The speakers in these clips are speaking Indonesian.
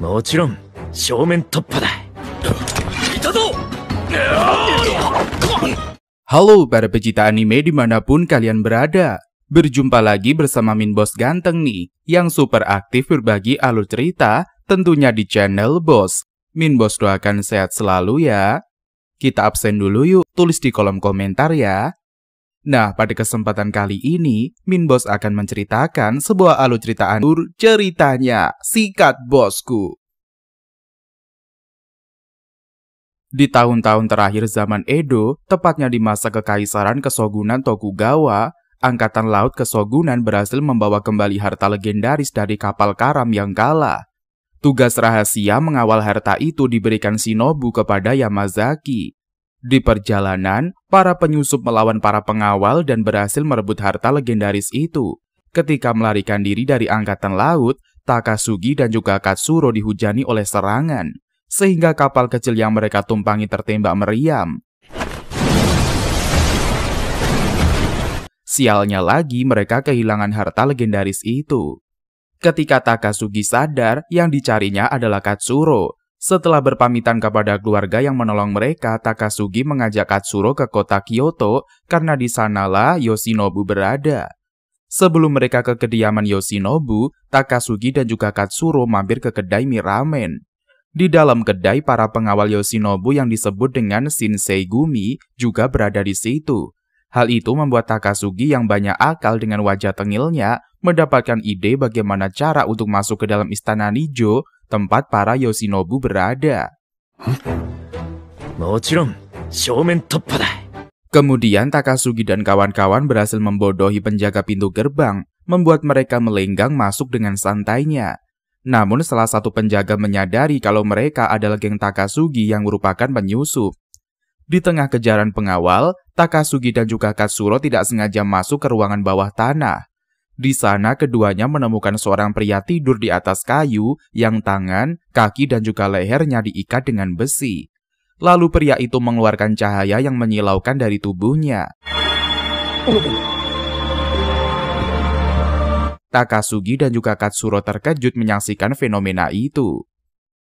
もちろん正面突破だいたぞ Halo para pecinta anime dimanapun kalian berada Berjumpa lagi bersama Min Bos Ganteng nih Yang super aktif berbagi alur cerita tentunya di channel Bos Min Bos doakan sehat selalu ya Kita absen dulu yuk, tulis di kolom komentar ya Nah, pada kesempatan kali ini, Min Bos akan menceritakan sebuah alur cerita anur ceritanya Sikat Bosku. Di tahun-tahun terakhir zaman Edo, tepatnya di masa kekaisaran kesogunan Tokugawa, Angkatan Laut Kesogunan berhasil membawa kembali harta legendaris dari kapal karam yang kalah. Tugas rahasia mengawal harta itu diberikan Shinobu kepada Yamazaki, di perjalanan, para penyusup melawan para pengawal dan berhasil merebut harta legendaris itu. Ketika melarikan diri dari angkatan laut, Takasugi dan juga Katsuro dihujani oleh serangan, sehingga kapal kecil yang mereka tumpangi tertembak meriam. Sialnya lagi mereka kehilangan harta legendaris itu. Ketika Takasugi sadar, yang dicarinya adalah Katsuro, setelah berpamitan kepada keluarga yang menolong mereka, Takasugi mengajak Katsuro ke kota Kyoto karena di sanalah Yoshinobu berada. Sebelum mereka ke kediaman Yoshinobu, Takasugi dan juga Katsuro mampir ke kedai mie ramen. Di dalam kedai, para pengawal Yoshinobu yang disebut dengan Shinsei Gumi juga berada di situ. Hal itu membuat Takasugi yang banyak akal dengan wajah tengilnya mendapatkan ide bagaimana cara untuk masuk ke dalam istana Nijo tempat para Yoshinobu berada. Kemudian Takasugi dan kawan-kawan berhasil membodohi penjaga pintu gerbang, membuat mereka melenggang masuk dengan santainya. Namun salah satu penjaga menyadari kalau mereka adalah geng Takasugi yang merupakan penyusup. Di tengah kejaran pengawal, Takasugi dan juga Katsuro tidak sengaja masuk ke ruangan bawah tanah. Di sana keduanya menemukan seorang pria tidur di atas kayu yang tangan, kaki dan juga lehernya diikat dengan besi. Lalu pria itu mengeluarkan cahaya yang menyilaukan dari tubuhnya. Takasugi dan juga Katsuro terkejut menyaksikan fenomena itu.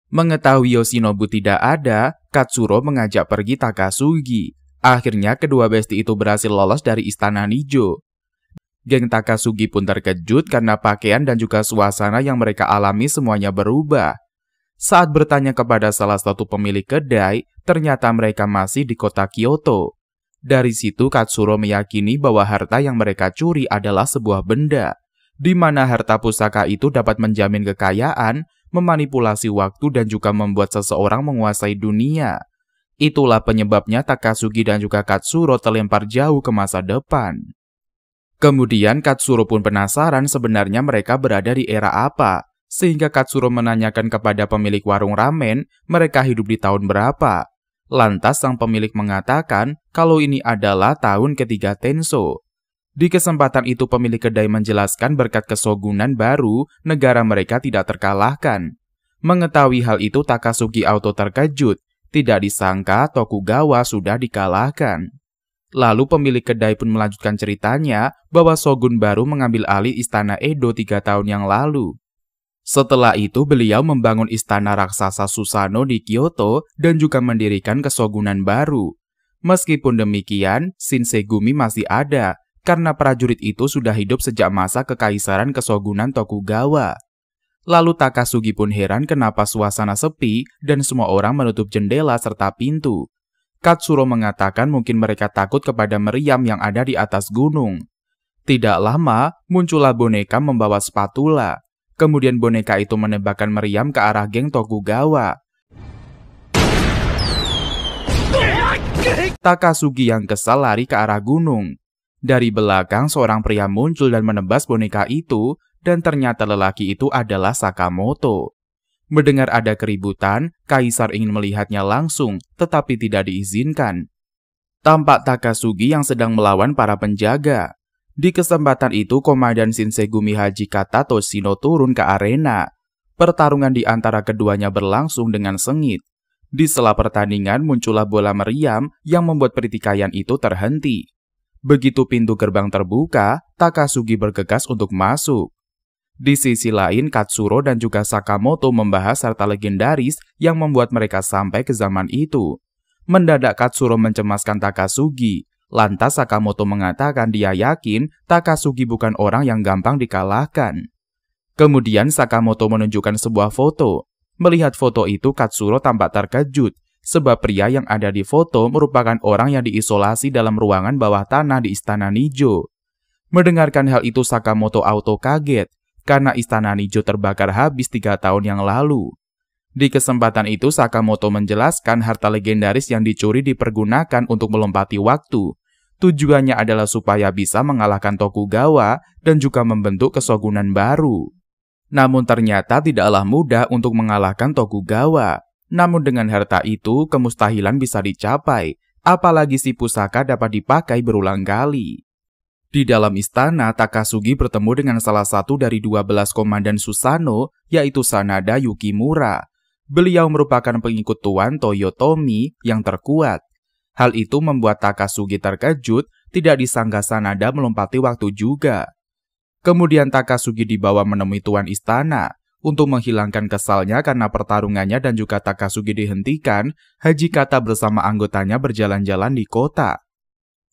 Mengetahui Yoshinobu tidak ada, Katsuro mengajak pergi Takasugi. Akhirnya kedua besti itu berhasil lolos dari istana Nijo. Geng Takasugi pun terkejut karena pakaian dan juga suasana yang mereka alami semuanya berubah. Saat bertanya kepada salah satu pemilik kedai, ternyata mereka masih di kota Kyoto. Dari situ Katsuro meyakini bahwa harta yang mereka curi adalah sebuah benda, di mana harta pusaka itu dapat menjamin kekayaan, memanipulasi waktu dan juga membuat seseorang menguasai dunia. Itulah penyebabnya Takasugi dan juga Katsuro terlempar jauh ke masa depan. Kemudian Katsuro pun penasaran sebenarnya mereka berada di era apa, sehingga Katsuro menanyakan kepada pemilik warung ramen mereka hidup di tahun berapa. Lantas sang pemilik mengatakan kalau ini adalah tahun ketiga Tenso. Di kesempatan itu pemilik kedai menjelaskan berkat kesogunan baru, negara mereka tidak terkalahkan. Mengetahui hal itu Takasugi auto terkejut, tidak disangka Tokugawa sudah dikalahkan. Lalu pemilik kedai pun melanjutkan ceritanya bahwa Shogun baru mengambil alih istana Edo tiga tahun yang lalu. Setelah itu beliau membangun istana raksasa Susano di Kyoto dan juga mendirikan kesogunan baru. Meskipun demikian, Shinsegumi masih ada karena prajurit itu sudah hidup sejak masa kekaisaran kesogunan Tokugawa. Lalu Takasugi pun heran kenapa suasana sepi dan semua orang menutup jendela serta pintu. Katsuro mengatakan mungkin mereka takut kepada meriam yang ada di atas gunung. Tidak lama, muncullah boneka membawa spatula. Kemudian boneka itu menembakkan meriam ke arah geng Tokugawa. Takasugi yang kesal lari ke arah gunung. Dari belakang, seorang pria muncul dan menebas boneka itu, dan ternyata lelaki itu adalah Sakamoto. Mendengar ada keributan, kaisar ingin melihatnya langsung, tetapi tidak diizinkan. Tampak Takasugi yang sedang melawan para penjaga. Di kesempatan itu, Komandan Shinsegumi Haji Kata Shino turun ke arena. Pertarungan di antara keduanya berlangsung dengan sengit. Di sela pertandingan muncullah bola meriam yang membuat pertikaian itu terhenti. Begitu pintu gerbang terbuka, Takasugi bergegas untuk masuk. Di sisi lain, Katsuro dan juga Sakamoto membahas serta legendaris yang membuat mereka sampai ke zaman itu. Mendadak Katsuro mencemaskan Takasugi. Lantas Sakamoto mengatakan dia yakin Takasugi bukan orang yang gampang dikalahkan. Kemudian Sakamoto menunjukkan sebuah foto. Melihat foto itu Katsuro tampak terkejut, sebab pria yang ada di foto merupakan orang yang diisolasi dalam ruangan bawah tanah di Istana Nijo. Mendengarkan hal itu Sakamoto auto kaget, karena Istana Nijo terbakar habis tiga tahun yang lalu. Di kesempatan itu, Sakamoto menjelaskan harta legendaris yang dicuri dipergunakan untuk melompati waktu. Tujuannya adalah supaya bisa mengalahkan Tokugawa dan juga membentuk kesogunan baru. Namun ternyata tidaklah mudah untuk mengalahkan Tokugawa. Namun dengan harta itu, kemustahilan bisa dicapai, apalagi si pusaka dapat dipakai berulang kali. Di dalam istana, Takasugi bertemu dengan salah satu dari 12 komandan Susano, yaitu Sanada Yukimura. Beliau merupakan pengikut Tuan Toyotomi yang terkuat. Hal itu membuat Takasugi terkejut, tidak disangka Sanada melompati waktu juga. Kemudian Takasugi dibawa menemui Tuan Istana. Untuk menghilangkan kesalnya karena pertarungannya dan juga Takasugi dihentikan, Haji Kata bersama anggotanya berjalan-jalan di kota.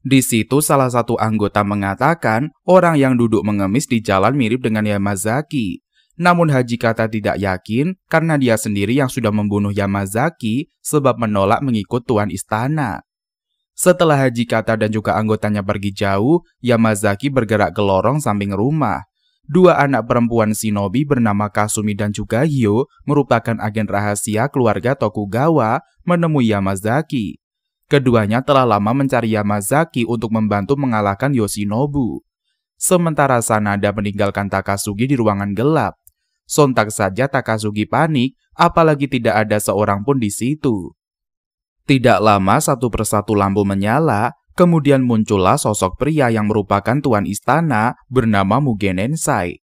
Di situ salah satu anggota mengatakan orang yang duduk mengemis di jalan mirip dengan Yamazaki. Namun Haji kata tidak yakin karena dia sendiri yang sudah membunuh Yamazaki sebab menolak mengikut tuan istana. Setelah Haji kata dan juga anggotanya pergi jauh, Yamazaki bergerak ke lorong samping rumah. Dua anak perempuan shinobi bernama Kasumi dan juga Hyo merupakan agen rahasia keluarga Tokugawa menemui Yamazaki. Keduanya telah lama mencari Yamazaki untuk membantu mengalahkan Yoshinobu. Sementara Sanada meninggalkan Takasugi di ruangan gelap. Sontak saja Takasugi panik, apalagi tidak ada seorang pun di situ. Tidak lama satu persatu lampu menyala, kemudian muncullah sosok pria yang merupakan tuan istana bernama Mugenensai.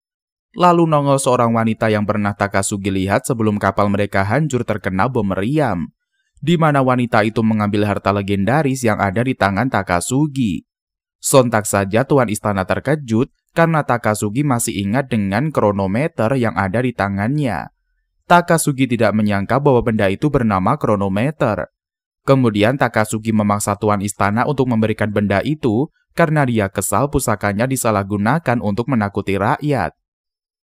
Lalu nongol seorang wanita yang pernah Takasugi lihat sebelum kapal mereka hancur terkena bom meriam di mana wanita itu mengambil harta legendaris yang ada di tangan Takasugi. Sontak saja Tuan Istana terkejut karena Takasugi masih ingat dengan kronometer yang ada di tangannya. Takasugi tidak menyangka bahwa benda itu bernama kronometer. Kemudian Takasugi memaksa Tuan Istana untuk memberikan benda itu karena dia kesal pusakanya disalahgunakan untuk menakuti rakyat.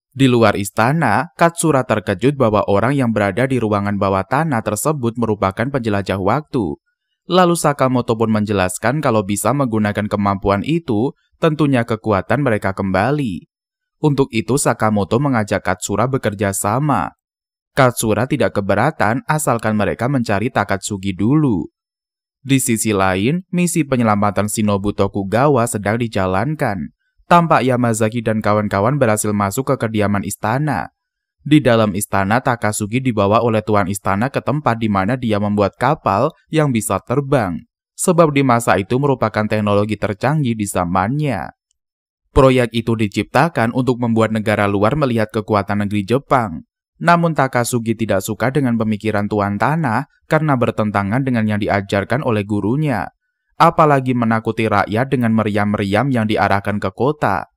Di luar istana, Katsura terkejut bahwa orang yang berada di ruangan bawah tanah tersebut merupakan penjelajah waktu. Lalu Sakamoto pun menjelaskan kalau bisa menggunakan kemampuan itu, tentunya kekuatan mereka kembali. Untuk itu Sakamoto mengajak Katsura bekerja sama. Katsura tidak keberatan asalkan mereka mencari Takatsugi dulu. Di sisi lain, misi penyelamatan Shinobu Tokugawa sedang dijalankan tampak Yamazaki dan kawan-kawan berhasil masuk ke kediaman istana. Di dalam istana, Takasugi dibawa oleh tuan istana ke tempat di mana dia membuat kapal yang bisa terbang, sebab di masa itu merupakan teknologi tercanggih di zamannya. Proyek itu diciptakan untuk membuat negara luar melihat kekuatan negeri Jepang. Namun Takasugi tidak suka dengan pemikiran tuan tanah karena bertentangan dengan yang diajarkan oleh gurunya apalagi menakuti rakyat dengan meriam-meriam yang diarahkan ke kota.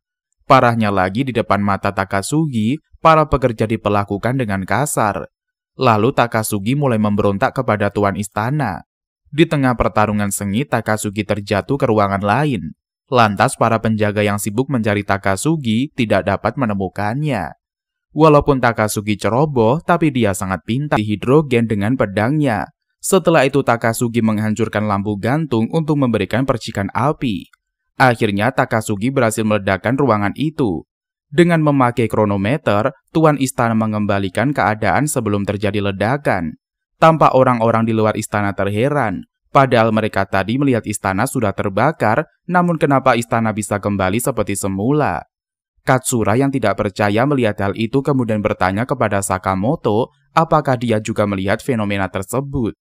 Parahnya lagi di depan mata Takasugi, para pekerja diperlakukan dengan kasar. Lalu Takasugi mulai memberontak kepada tuan istana. Di tengah pertarungan sengit, Takasugi terjatuh ke ruangan lain. Lantas para penjaga yang sibuk mencari Takasugi tidak dapat menemukannya. Walaupun Takasugi ceroboh, tapi dia sangat pintar di hidrogen dengan pedangnya. Setelah itu Takasugi menghancurkan lampu gantung untuk memberikan percikan api. Akhirnya Takasugi berhasil meledakkan ruangan itu. Dengan memakai kronometer, Tuan Istana mengembalikan keadaan sebelum terjadi ledakan. Tanpa orang-orang di luar istana terheran, padahal mereka tadi melihat istana sudah terbakar, namun kenapa istana bisa kembali seperti semula? Katsura yang tidak percaya melihat hal itu kemudian bertanya kepada Sakamoto apakah dia juga melihat fenomena tersebut.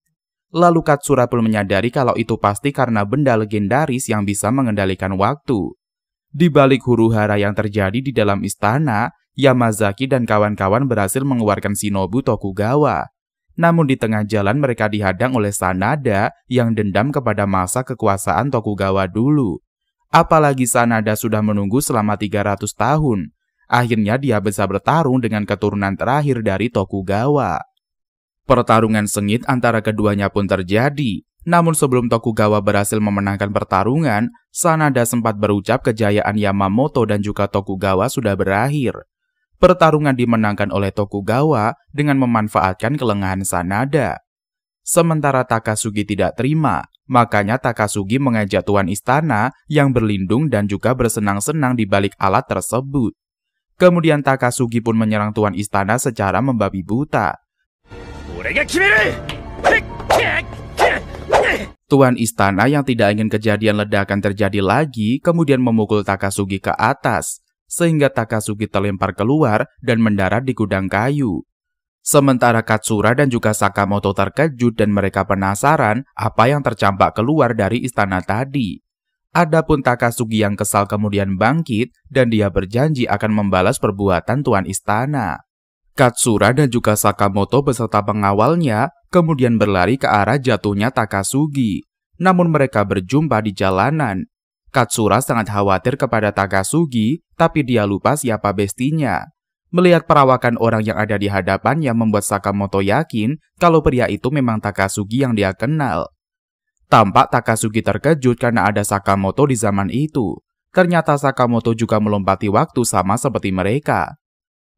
Lalu Katsura pun menyadari kalau itu pasti karena benda legendaris yang bisa mengendalikan waktu. Di balik huru-hara yang terjadi di dalam istana, Yamazaki dan kawan-kawan berhasil mengeluarkan Shinobu Tokugawa. Namun di tengah jalan mereka dihadang oleh Sanada yang dendam kepada masa kekuasaan Tokugawa dulu. Apalagi Sanada sudah menunggu selama 300 tahun. Akhirnya dia bisa bertarung dengan keturunan terakhir dari Tokugawa. Pertarungan sengit antara keduanya pun terjadi. Namun sebelum Tokugawa berhasil memenangkan pertarungan, Sanada sempat berucap kejayaan Yamamoto dan juga Tokugawa sudah berakhir. Pertarungan dimenangkan oleh Tokugawa dengan memanfaatkan kelengahan Sanada. Sementara Takasugi tidak terima, makanya Takasugi mengajak tuan istana yang berlindung dan juga bersenang-senang di balik alat tersebut. Kemudian Takasugi pun menyerang tuan istana secara membabi buta. Tuan istana yang tidak ingin kejadian ledakan terjadi lagi kemudian memukul Takasugi ke atas, sehingga Takasugi terlempar keluar dan mendarat di gudang kayu. Sementara Katsura dan juga Sakamoto terkejut dan mereka penasaran apa yang tercampak keluar dari istana tadi. Adapun Takasugi yang kesal kemudian bangkit dan dia berjanji akan membalas perbuatan tuan istana. Katsura dan juga Sakamoto beserta pengawalnya kemudian berlari ke arah jatuhnya Takasugi. Namun mereka berjumpa di jalanan. Katsura sangat khawatir kepada Takasugi, tapi dia lupa siapa bestinya. Melihat perawakan orang yang ada di hadapan yang membuat Sakamoto yakin kalau pria itu memang Takasugi yang dia kenal. Tampak Takasugi terkejut karena ada Sakamoto di zaman itu. Ternyata Sakamoto juga melompati waktu sama seperti mereka.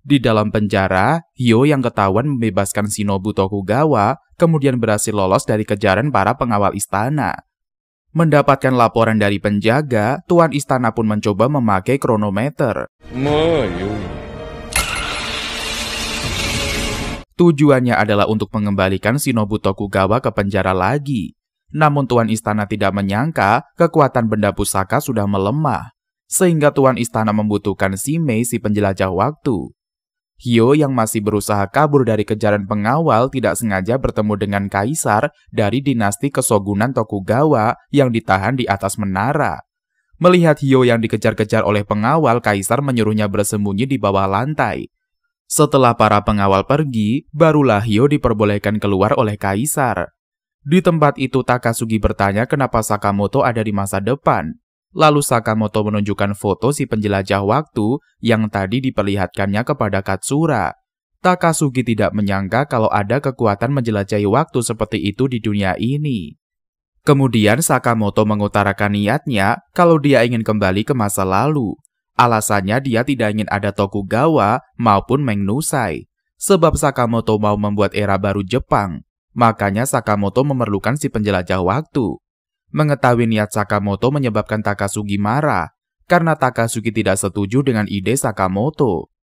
Di dalam penjara, Hyo yang ketahuan membebaskan Shinobu Tokugawa kemudian berhasil lolos dari kejaran para pengawal istana. Mendapatkan laporan dari penjaga, Tuan Istana pun mencoba memakai kronometer. Tujuannya adalah untuk mengembalikan Shinobu Tokugawa ke penjara lagi. Namun Tuan Istana tidak menyangka kekuatan benda pusaka sudah melemah, sehingga Tuan Istana membutuhkan si Mei si penjelajah waktu. Hio yang masih berusaha kabur dari kejaran pengawal tidak sengaja bertemu dengan kaisar dari dinasti kesogunan Tokugawa yang ditahan di atas menara. Melihat Hio yang dikejar-kejar oleh pengawal, kaisar menyuruhnya bersembunyi di bawah lantai. Setelah para pengawal pergi, barulah Hio diperbolehkan keluar oleh kaisar. Di tempat itu Takasugi bertanya kenapa Sakamoto ada di masa depan. Lalu Sakamoto menunjukkan foto si penjelajah waktu yang tadi diperlihatkannya kepada Katsura. Takasugi tidak menyangka kalau ada kekuatan menjelajahi waktu seperti itu di dunia ini. Kemudian Sakamoto mengutarakan niatnya kalau dia ingin kembali ke masa lalu. Alasannya dia tidak ingin ada Tokugawa maupun Mengnusai, sebab Sakamoto mau membuat era baru Jepang. Makanya Sakamoto memerlukan si penjelajah waktu. Mengetahui niat Sakamoto menyebabkan Takasugi marah karena Takasugi tidak setuju dengan ide Sakamoto.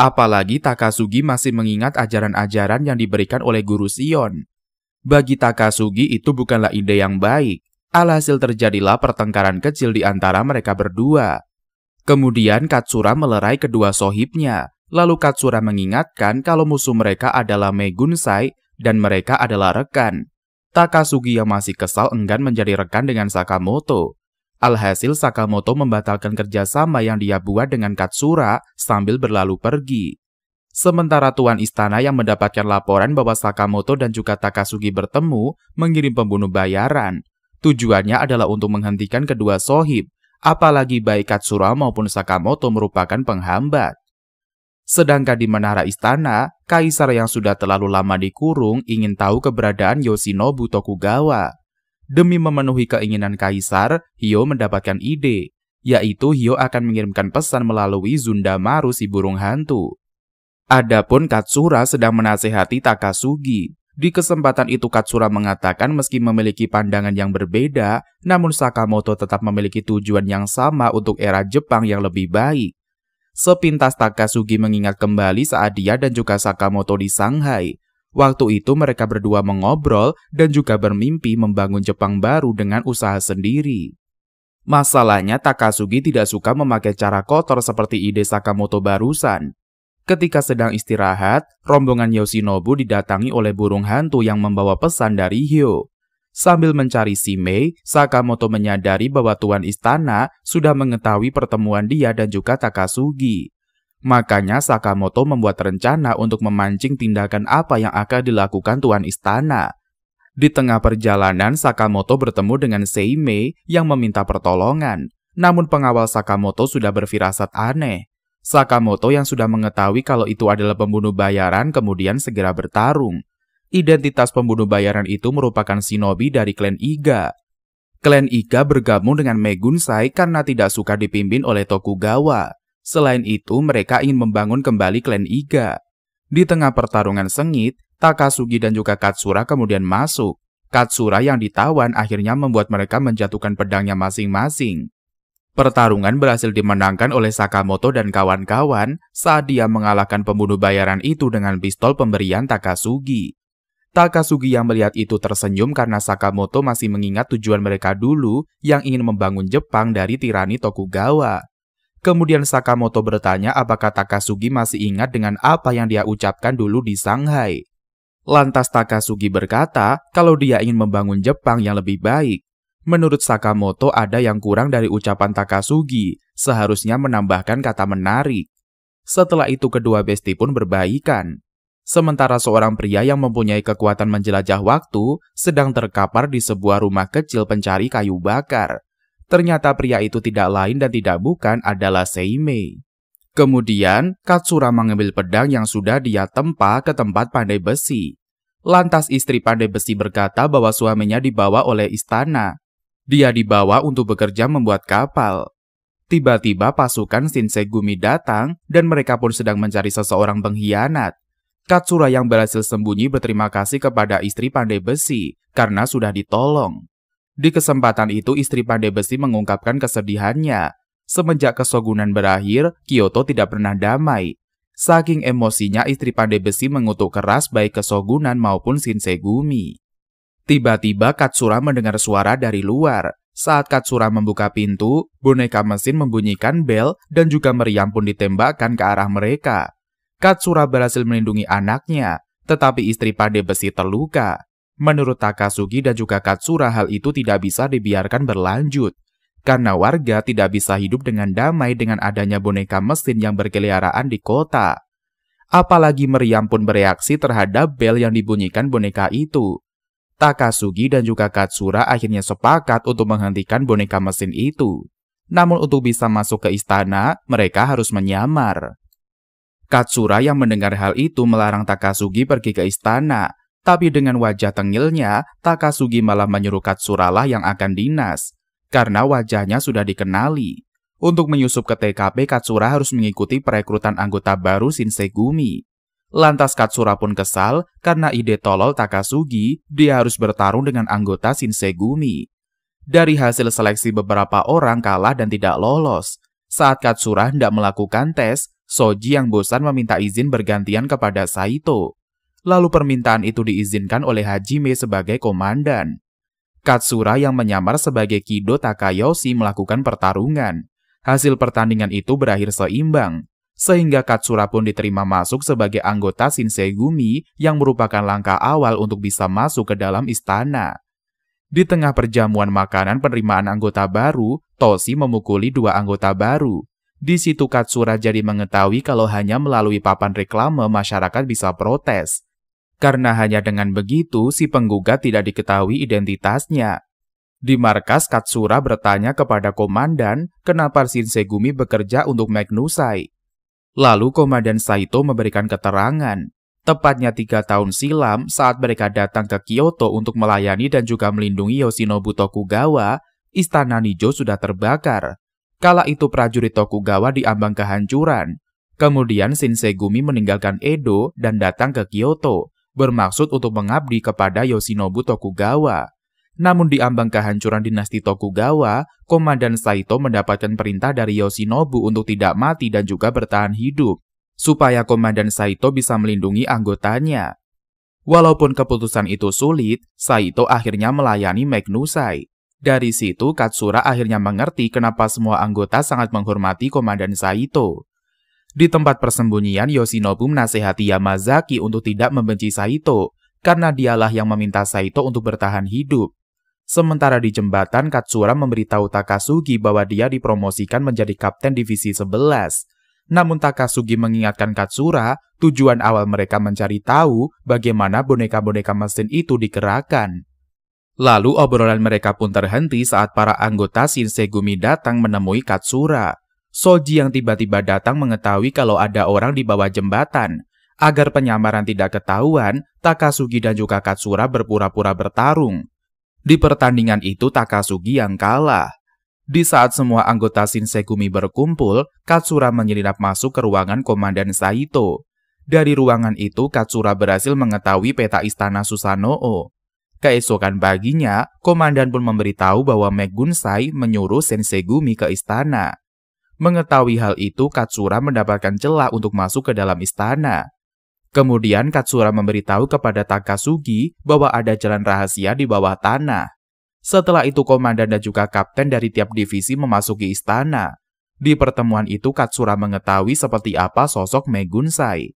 Apalagi Takasugi masih mengingat ajaran-ajaran yang diberikan oleh guru Sion. Bagi Takasugi itu bukanlah ide yang baik. Alhasil terjadilah pertengkaran kecil di antara mereka berdua. Kemudian Katsura melerai kedua sohibnya. Lalu Katsura mengingatkan kalau musuh mereka adalah Megunsai dan mereka adalah rekan. Takasugi yang masih kesal enggan menjadi rekan dengan Sakamoto. Alhasil Sakamoto membatalkan kerjasama yang dia buat dengan Katsura sambil berlalu pergi. Sementara Tuan Istana yang mendapatkan laporan bahwa Sakamoto dan juga Takasugi bertemu mengirim pembunuh bayaran. Tujuannya adalah untuk menghentikan kedua sohib, apalagi baik Katsura maupun Sakamoto merupakan penghambat. Sedangkan di menara istana, kaisar yang sudah terlalu lama dikurung ingin tahu keberadaan Yoshinobu Tokugawa. Demi memenuhi keinginan kaisar, Hio mendapatkan ide, yaitu Hio akan mengirimkan pesan melalui Zundamaru si burung hantu. Adapun Katsura sedang menasehati Takasugi. Di kesempatan itu Katsura mengatakan meski memiliki pandangan yang berbeda, namun Sakamoto tetap memiliki tujuan yang sama untuk era Jepang yang lebih baik. Sepintas Takasugi mengingat kembali saat dia dan juga Sakamoto di Shanghai. Waktu itu mereka berdua mengobrol dan juga bermimpi membangun Jepang baru dengan usaha sendiri. Masalahnya Takasugi tidak suka memakai cara kotor seperti ide Sakamoto barusan. Ketika sedang istirahat, rombongan Yoshinobu didatangi oleh burung hantu yang membawa pesan dari Hyo. Sambil mencari si Mei, Sakamoto menyadari bahwa Tuan Istana sudah mengetahui pertemuan dia dan juga Takasugi. Makanya Sakamoto membuat rencana untuk memancing tindakan apa yang akan dilakukan Tuan Istana. Di tengah perjalanan, Sakamoto bertemu dengan Seimei yang meminta pertolongan. Namun pengawal Sakamoto sudah berfirasat aneh. Sakamoto yang sudah mengetahui kalau itu adalah pembunuh bayaran kemudian segera bertarung. Identitas pembunuh bayaran itu merupakan shinobi dari klan Iga. Klan Iga bergabung dengan Megunsai karena tidak suka dipimpin oleh Tokugawa. Selain itu, mereka ingin membangun kembali klan Iga. Di tengah pertarungan sengit, Takasugi dan juga Katsura kemudian masuk. Katsura yang ditawan akhirnya membuat mereka menjatuhkan pedangnya masing-masing. Pertarungan berhasil dimenangkan oleh Sakamoto dan kawan-kawan saat dia mengalahkan pembunuh bayaran itu dengan pistol pemberian Takasugi. Takasugi yang melihat itu tersenyum karena Sakamoto masih mengingat tujuan mereka dulu yang ingin membangun Jepang dari tirani Tokugawa. Kemudian Sakamoto bertanya apakah Takasugi masih ingat dengan apa yang dia ucapkan dulu di Shanghai. Lantas Takasugi berkata kalau dia ingin membangun Jepang yang lebih baik. Menurut Sakamoto ada yang kurang dari ucapan Takasugi, seharusnya menambahkan kata menarik. Setelah itu kedua besti pun berbaikan sementara seorang pria yang mempunyai kekuatan menjelajah waktu sedang terkapar di sebuah rumah kecil pencari kayu bakar. Ternyata pria itu tidak lain dan tidak bukan adalah Seimei. Kemudian, Katsura mengambil pedang yang sudah dia tempa ke tempat pandai besi. Lantas istri pandai besi berkata bahwa suaminya dibawa oleh istana. Dia dibawa untuk bekerja membuat kapal. Tiba-tiba pasukan Shinsegumi datang dan mereka pun sedang mencari seseorang pengkhianat. Katsura yang berhasil sembunyi berterima kasih kepada istri pandai besi karena sudah ditolong. Di kesempatan itu istri pandai besi mengungkapkan kesedihannya. Semenjak kesogunan berakhir, Kyoto tidak pernah damai. Saking emosinya istri pandai besi mengutuk keras baik kesogunan maupun Shinsegumi. Tiba-tiba Katsura mendengar suara dari luar. Saat Katsura membuka pintu, boneka mesin membunyikan bel dan juga meriam pun ditembakkan ke arah mereka. Katsura berhasil melindungi anaknya, tetapi istri Pade Besi terluka. Menurut Takasugi dan juga Katsura hal itu tidak bisa dibiarkan berlanjut, karena warga tidak bisa hidup dengan damai dengan adanya boneka mesin yang berkeliaran di kota. Apalagi meriam pun bereaksi terhadap bel yang dibunyikan boneka itu. Takasugi dan juga Katsura akhirnya sepakat untuk menghentikan boneka mesin itu. Namun untuk bisa masuk ke istana, mereka harus menyamar. Katsura yang mendengar hal itu melarang Takasugi pergi ke istana, tapi dengan wajah tengilnya, Takasugi malah menyuruh Katsuralah yang akan dinas, karena wajahnya sudah dikenali. Untuk menyusup ke TKP, Katsura harus mengikuti perekrutan anggota baru Shinsegumi. Lantas Katsura pun kesal karena ide tolol Takasugi, dia harus bertarung dengan anggota Shinsegumi. Dari hasil seleksi beberapa orang kalah dan tidak lolos. Saat Katsura hendak melakukan tes, Soji yang bosan meminta izin bergantian kepada Saito. Lalu permintaan itu diizinkan oleh Hajime sebagai komandan. Katsura yang menyamar sebagai Kido Takayoshi melakukan pertarungan. Hasil pertandingan itu berakhir seimbang, sehingga Katsura pun diterima masuk sebagai anggota Shinsegumi yang merupakan langkah awal untuk bisa masuk ke dalam istana. Di tengah perjamuan makanan penerimaan anggota baru, Toshi memukuli dua anggota baru, di situ Katsura jadi mengetahui kalau hanya melalui papan reklame masyarakat bisa protes. Karena hanya dengan begitu si penggugat tidak diketahui identitasnya. Di markas Katsura bertanya kepada komandan kenapa Shinsegumi bekerja untuk Magnusai. Lalu komandan Saito memberikan keterangan. Tepatnya tiga tahun silam saat mereka datang ke Kyoto untuk melayani dan juga melindungi Yoshinobu Tokugawa, istana Nijo sudah terbakar. Kala itu prajurit Tokugawa diambang kehancuran. Kemudian Shinsegumi meninggalkan Edo dan datang ke Kyoto, bermaksud untuk mengabdi kepada Yoshinobu Tokugawa. Namun diambang kehancuran dinasti Tokugawa, Komandan Saito mendapatkan perintah dari Yoshinobu untuk tidak mati dan juga bertahan hidup, supaya Komandan Saito bisa melindungi anggotanya. Walaupun keputusan itu sulit, Saito akhirnya melayani Magnusai. Dari situ Katsura akhirnya mengerti kenapa semua anggota sangat menghormati Komandan Saito. Di tempat persembunyian, Yoshinobu menasehati Yamazaki untuk tidak membenci Saito, karena dialah yang meminta Saito untuk bertahan hidup. Sementara di jembatan, Katsura memberitahu Takasugi bahwa dia dipromosikan menjadi kapten divisi 11. Namun Takasugi mengingatkan Katsura, tujuan awal mereka mencari tahu bagaimana boneka-boneka mesin itu dikerahkan. Lalu obrolan mereka pun terhenti saat para anggota Shinsegumi datang menemui Katsura. Soji yang tiba-tiba datang mengetahui kalau ada orang di bawah jembatan. Agar penyamaran tidak ketahuan, Takasugi dan juga Katsura berpura-pura bertarung. Di pertandingan itu Takasugi yang kalah. Di saat semua anggota Shinsegumi berkumpul, Katsura menyelinap masuk ke ruangan Komandan Saito. Dari ruangan itu, Katsura berhasil mengetahui peta istana Susanoo. Keesokan paginya, komandan pun memberitahu bahwa Megunsai menyuruh Sensegumi ke istana. Mengetahui hal itu, Katsura mendapatkan celah untuk masuk ke dalam istana. Kemudian Katsura memberitahu kepada Takasugi bahwa ada jalan rahasia di bawah tanah. Setelah itu komandan dan juga kapten dari tiap divisi memasuki istana. Di pertemuan itu Katsura mengetahui seperti apa sosok Megunsai.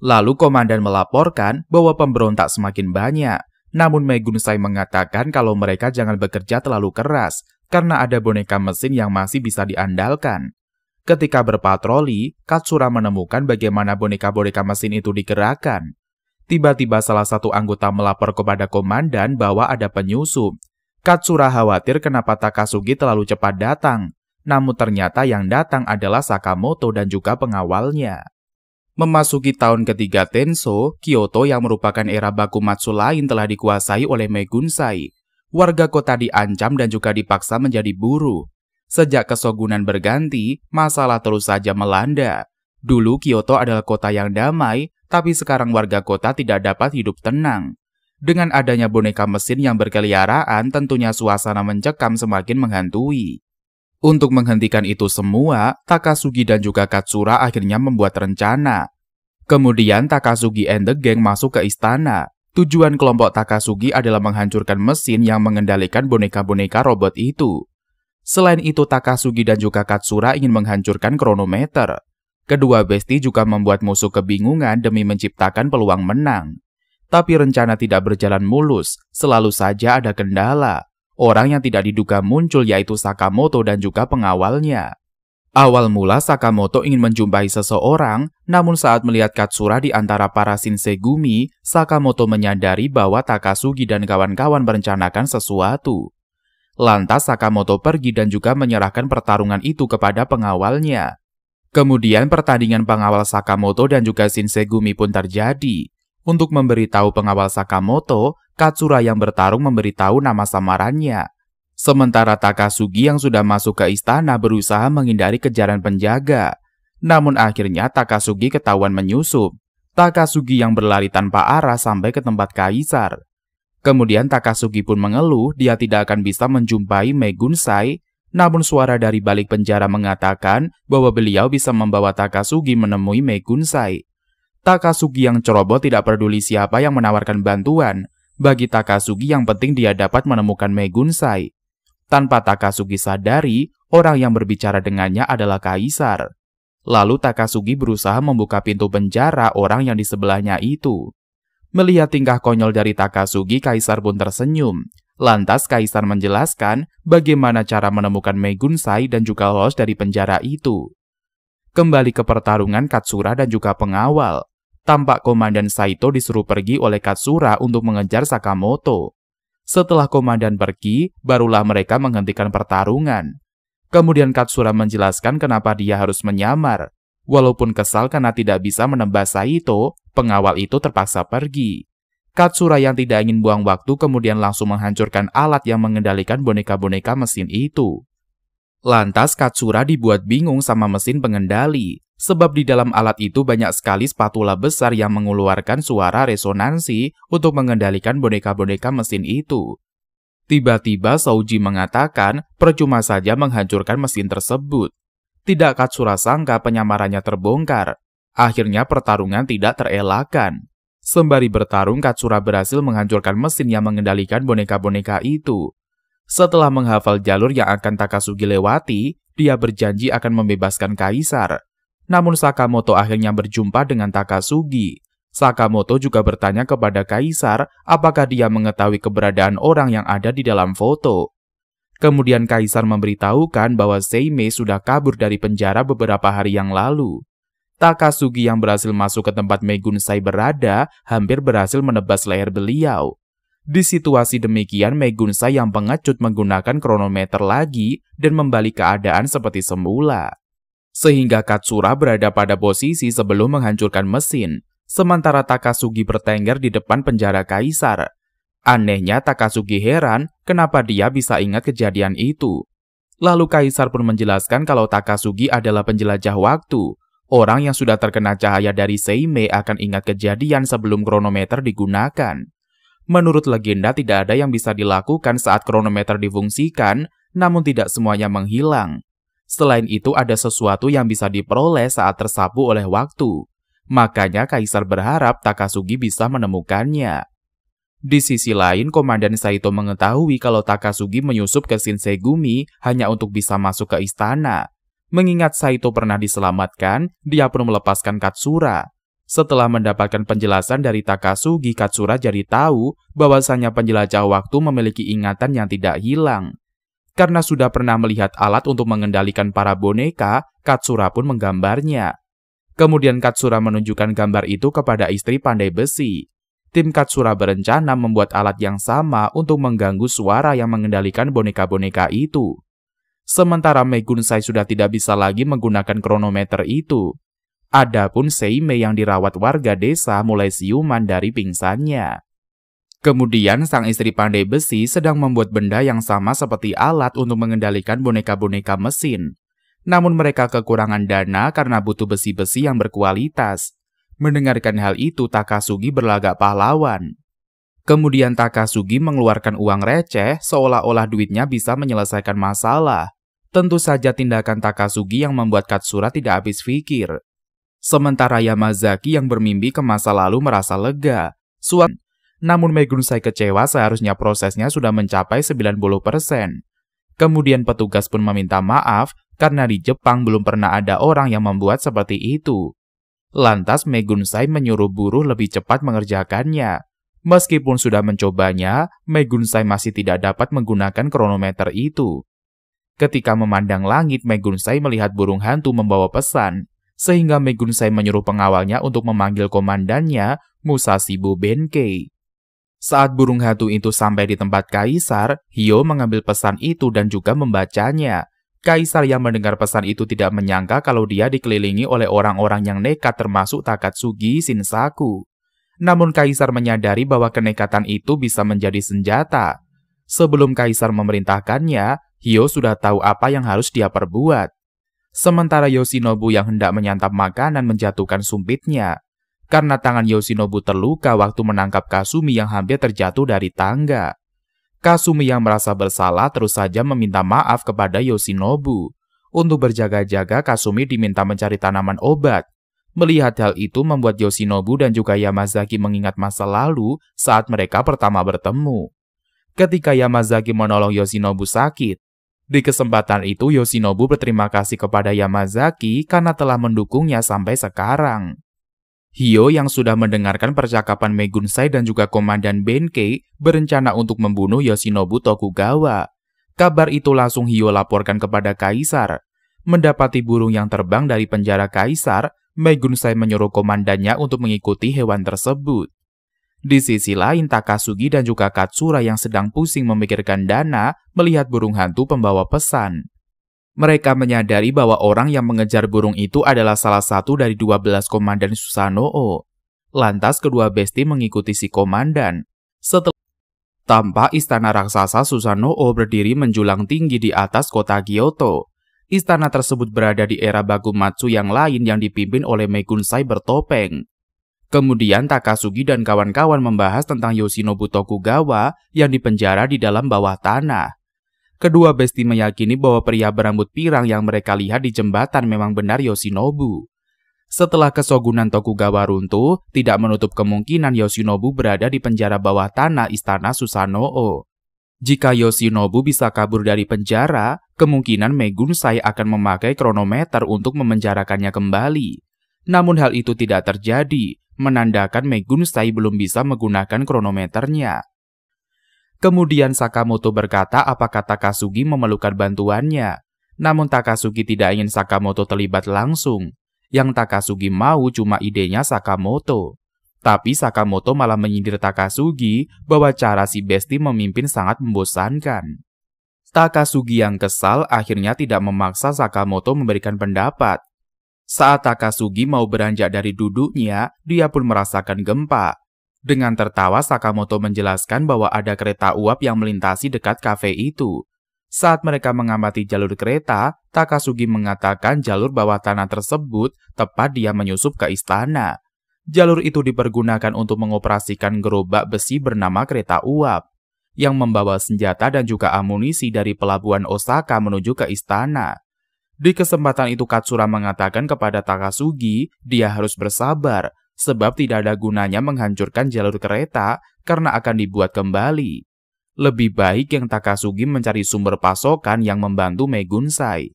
Lalu komandan melaporkan bahwa pemberontak semakin banyak namun Megunsai mengatakan kalau mereka jangan bekerja terlalu keras karena ada boneka mesin yang masih bisa diandalkan. Ketika berpatroli, Katsura menemukan bagaimana boneka-boneka mesin itu digerakkan. Tiba-tiba salah satu anggota melapor kepada komandan bahwa ada penyusup. Katsura khawatir kenapa Takasugi terlalu cepat datang, namun ternyata yang datang adalah Sakamoto dan juga pengawalnya. Memasuki tahun ketiga Tenso, Kyoto yang merupakan era Bakumatsu lain telah dikuasai oleh Megunsai. Warga kota diancam dan juga dipaksa menjadi buruh. Sejak kesogunan berganti, masalah terus saja melanda. Dulu Kyoto adalah kota yang damai, tapi sekarang warga kota tidak dapat hidup tenang. Dengan adanya boneka mesin yang berkeliaraan, tentunya suasana mencekam semakin menghantui. Untuk menghentikan itu semua, Takasugi dan juga Katsura akhirnya membuat rencana. Kemudian Takasugi and the gang masuk ke istana. Tujuan kelompok Takasugi adalah menghancurkan mesin yang mengendalikan boneka-boneka robot itu. Selain itu Takasugi dan juga Katsura ingin menghancurkan kronometer. Kedua besti juga membuat musuh kebingungan demi menciptakan peluang menang. Tapi rencana tidak berjalan mulus, selalu saja ada kendala orang yang tidak diduga muncul yaitu Sakamoto dan juga pengawalnya. Awal mula Sakamoto ingin menjumpai seseorang, namun saat melihat Katsura di antara para Shinsegumi, Sakamoto menyadari bahwa Takasugi dan kawan-kawan merencanakan sesuatu. Lantas Sakamoto pergi dan juga menyerahkan pertarungan itu kepada pengawalnya. Kemudian pertandingan pengawal Sakamoto dan juga Shinsegumi pun terjadi. Untuk memberitahu pengawal Sakamoto, Katsura yang bertarung memberitahu nama samarannya. Sementara Takasugi yang sudah masuk ke istana berusaha menghindari kejaran penjaga. Namun akhirnya Takasugi ketahuan menyusup. Takasugi yang berlari tanpa arah sampai ke tempat Kaisar. Kemudian Takasugi pun mengeluh dia tidak akan bisa menjumpai Megunsai, namun suara dari balik penjara mengatakan bahwa beliau bisa membawa Takasugi menemui Megunsai. Takasugi yang ceroboh tidak peduli siapa yang menawarkan bantuan. Bagi Takasugi yang penting dia dapat menemukan Megunsai. Tanpa Takasugi sadari, orang yang berbicara dengannya adalah Kaisar. Lalu Takasugi berusaha membuka pintu penjara orang yang di sebelahnya itu. Melihat tingkah konyol dari Takasugi, Kaisar pun tersenyum. Lantas Kaisar menjelaskan bagaimana cara menemukan Megunsai dan juga Los dari penjara itu. Kembali ke pertarungan Katsura dan juga pengawal, tampak Komandan Saito disuruh pergi oleh Katsura untuk mengejar Sakamoto. Setelah Komandan pergi, barulah mereka menghentikan pertarungan. Kemudian Katsura menjelaskan kenapa dia harus menyamar. Walaupun kesal karena tidak bisa menembak Saito, pengawal itu terpaksa pergi. Katsura yang tidak ingin buang waktu kemudian langsung menghancurkan alat yang mengendalikan boneka-boneka mesin itu. Lantas Katsura dibuat bingung sama mesin pengendali sebab di dalam alat itu banyak sekali spatula besar yang mengeluarkan suara resonansi untuk mengendalikan boneka-boneka mesin itu. Tiba-tiba Souji mengatakan percuma saja menghancurkan mesin tersebut. Tidak Katsura sangka penyamarannya terbongkar. Akhirnya pertarungan tidak terelakkan. Sembari bertarung, Katsura berhasil menghancurkan mesin yang mengendalikan boneka-boneka itu. Setelah menghafal jalur yang akan Takasugi lewati, dia berjanji akan membebaskan Kaisar namun Sakamoto akhirnya berjumpa dengan Takasugi. Sakamoto juga bertanya kepada Kaisar apakah dia mengetahui keberadaan orang yang ada di dalam foto. Kemudian Kaisar memberitahukan bahwa Seimei sudah kabur dari penjara beberapa hari yang lalu. Takasugi yang berhasil masuk ke tempat Megunsai berada hampir berhasil menebas leher beliau. Di situasi demikian, Megunsai yang pengecut menggunakan kronometer lagi dan membalik keadaan seperti semula sehingga Katsura berada pada posisi sebelum menghancurkan mesin, sementara Takasugi bertengger di depan penjara kaisar. Anehnya Takasugi heran kenapa dia bisa ingat kejadian itu. Lalu kaisar pun menjelaskan kalau Takasugi adalah penjelajah waktu. Orang yang sudah terkena cahaya dari Seime akan ingat kejadian sebelum kronometer digunakan. Menurut legenda tidak ada yang bisa dilakukan saat kronometer difungsikan, namun tidak semuanya menghilang. Selain itu ada sesuatu yang bisa diperoleh saat tersapu oleh waktu. Makanya kaisar berharap Takasugi bisa menemukannya. Di sisi lain, Komandan Saito mengetahui kalau Takasugi menyusup ke Shinsegumi hanya untuk bisa masuk ke istana. Mengingat Saito pernah diselamatkan, dia pun melepaskan Katsura. Setelah mendapatkan penjelasan dari Takasugi, Katsura jadi tahu bahwasanya penjelajah waktu memiliki ingatan yang tidak hilang. Karena sudah pernah melihat alat untuk mengendalikan para boneka, Katsura pun menggambarnya. Kemudian Katsura menunjukkan gambar itu kepada istri pandai besi. Tim Katsura berencana membuat alat yang sama untuk mengganggu suara yang mengendalikan boneka-boneka itu. Sementara Sai sudah tidak bisa lagi menggunakan kronometer itu. Adapun Seime yang dirawat warga desa mulai siuman dari pingsannya. Kemudian sang istri pandai besi sedang membuat benda yang sama seperti alat untuk mengendalikan boneka-boneka mesin. Namun mereka kekurangan dana karena butuh besi-besi yang berkualitas. Mendengarkan hal itu, Takasugi berlagak pahlawan. Kemudian Takasugi mengeluarkan uang receh seolah-olah duitnya bisa menyelesaikan masalah. Tentu saja tindakan Takasugi yang membuat Katsura tidak habis pikir. Sementara Yamazaki yang bermimpi ke masa lalu merasa lega. Suatu namun Megunsai kecewa seharusnya prosesnya sudah mencapai 90%. Kemudian petugas pun meminta maaf karena di Jepang belum pernah ada orang yang membuat seperti itu. Lantas Megunsai menyuruh buruh lebih cepat mengerjakannya. Meskipun sudah mencobanya, Megunsai masih tidak dapat menggunakan kronometer itu. Ketika memandang langit, Megunsai melihat burung hantu membawa pesan, sehingga Megunsai menyuruh pengawalnya untuk memanggil komandannya, Musashi Benkei. Saat burung hantu itu sampai di tempat Kaisar, Hio mengambil pesan itu dan juga membacanya. Kaisar yang mendengar pesan itu tidak menyangka kalau dia dikelilingi oleh orang-orang yang nekat termasuk Takatsugi Shinsaku. Namun Kaisar menyadari bahwa kenekatan itu bisa menjadi senjata. Sebelum Kaisar memerintahkannya, Hio sudah tahu apa yang harus dia perbuat. Sementara Yoshinobu yang hendak menyantap makanan menjatuhkan sumpitnya, karena tangan Yoshinobu terluka waktu menangkap Kasumi yang hampir terjatuh dari tangga. Kasumi yang merasa bersalah terus saja meminta maaf kepada Yoshinobu. Untuk berjaga-jaga, Kasumi diminta mencari tanaman obat. Melihat hal itu membuat Yoshinobu dan juga Yamazaki mengingat masa lalu saat mereka pertama bertemu. Ketika Yamazaki menolong Yoshinobu sakit, di kesempatan itu Yoshinobu berterima kasih kepada Yamazaki karena telah mendukungnya sampai sekarang. Hio yang sudah mendengarkan percakapan Sai dan juga Komandan Benkei berencana untuk membunuh Yoshinobu Tokugawa. Kabar itu langsung Hio laporkan kepada Kaisar. Mendapati burung yang terbang dari penjara Kaisar, Sai menyuruh komandannya untuk mengikuti hewan tersebut. Di sisi lain, Takasugi dan juga Katsura yang sedang pusing memikirkan Dana melihat burung hantu pembawa pesan. Mereka menyadari bahwa orang yang mengejar burung itu adalah salah satu dari 12 komandan Susanoo. Lantas kedua besti mengikuti si komandan. Setelah tampak istana raksasa Susanoo berdiri menjulang tinggi di atas kota Kyoto. Istana tersebut berada di era Bagumatsu yang lain yang dipimpin oleh Megunsai bertopeng. Kemudian Takasugi dan kawan-kawan membahas tentang Yoshinobu Tokugawa yang dipenjara di dalam bawah tanah. Kedua besti meyakini bahwa pria berambut pirang yang mereka lihat di jembatan memang benar Yoshinobu. Setelah kesogunan Tokugawa runtuh, tidak menutup kemungkinan Yoshinobu berada di penjara bawah tanah istana Susanoo. Jika Yoshinobu bisa kabur dari penjara, kemungkinan Megunsai akan memakai kronometer untuk memenjarakannya kembali. Namun hal itu tidak terjadi, menandakan Megunsai belum bisa menggunakan kronometernya. Kemudian Sakamoto berkata apakah Takasugi memerlukan bantuannya. Namun Takasugi tidak ingin Sakamoto terlibat langsung. Yang Takasugi mau cuma idenya Sakamoto. Tapi Sakamoto malah menyindir Takasugi bahwa cara si Besti memimpin sangat membosankan. Takasugi yang kesal akhirnya tidak memaksa Sakamoto memberikan pendapat. Saat Takasugi mau beranjak dari duduknya, dia pun merasakan gempa dengan tertawa, Sakamoto menjelaskan bahwa ada kereta uap yang melintasi dekat kafe itu. Saat mereka mengamati jalur kereta, Takasugi mengatakan jalur bawah tanah tersebut tepat dia menyusup ke istana. Jalur itu dipergunakan untuk mengoperasikan gerobak besi bernama kereta uap, yang membawa senjata dan juga amunisi dari pelabuhan Osaka menuju ke istana. Di kesempatan itu Katsura mengatakan kepada Takasugi, dia harus bersabar sebab tidak ada gunanya menghancurkan jalur kereta karena akan dibuat kembali. Lebih baik geng Takasugi mencari sumber pasokan yang membantu Megunsai.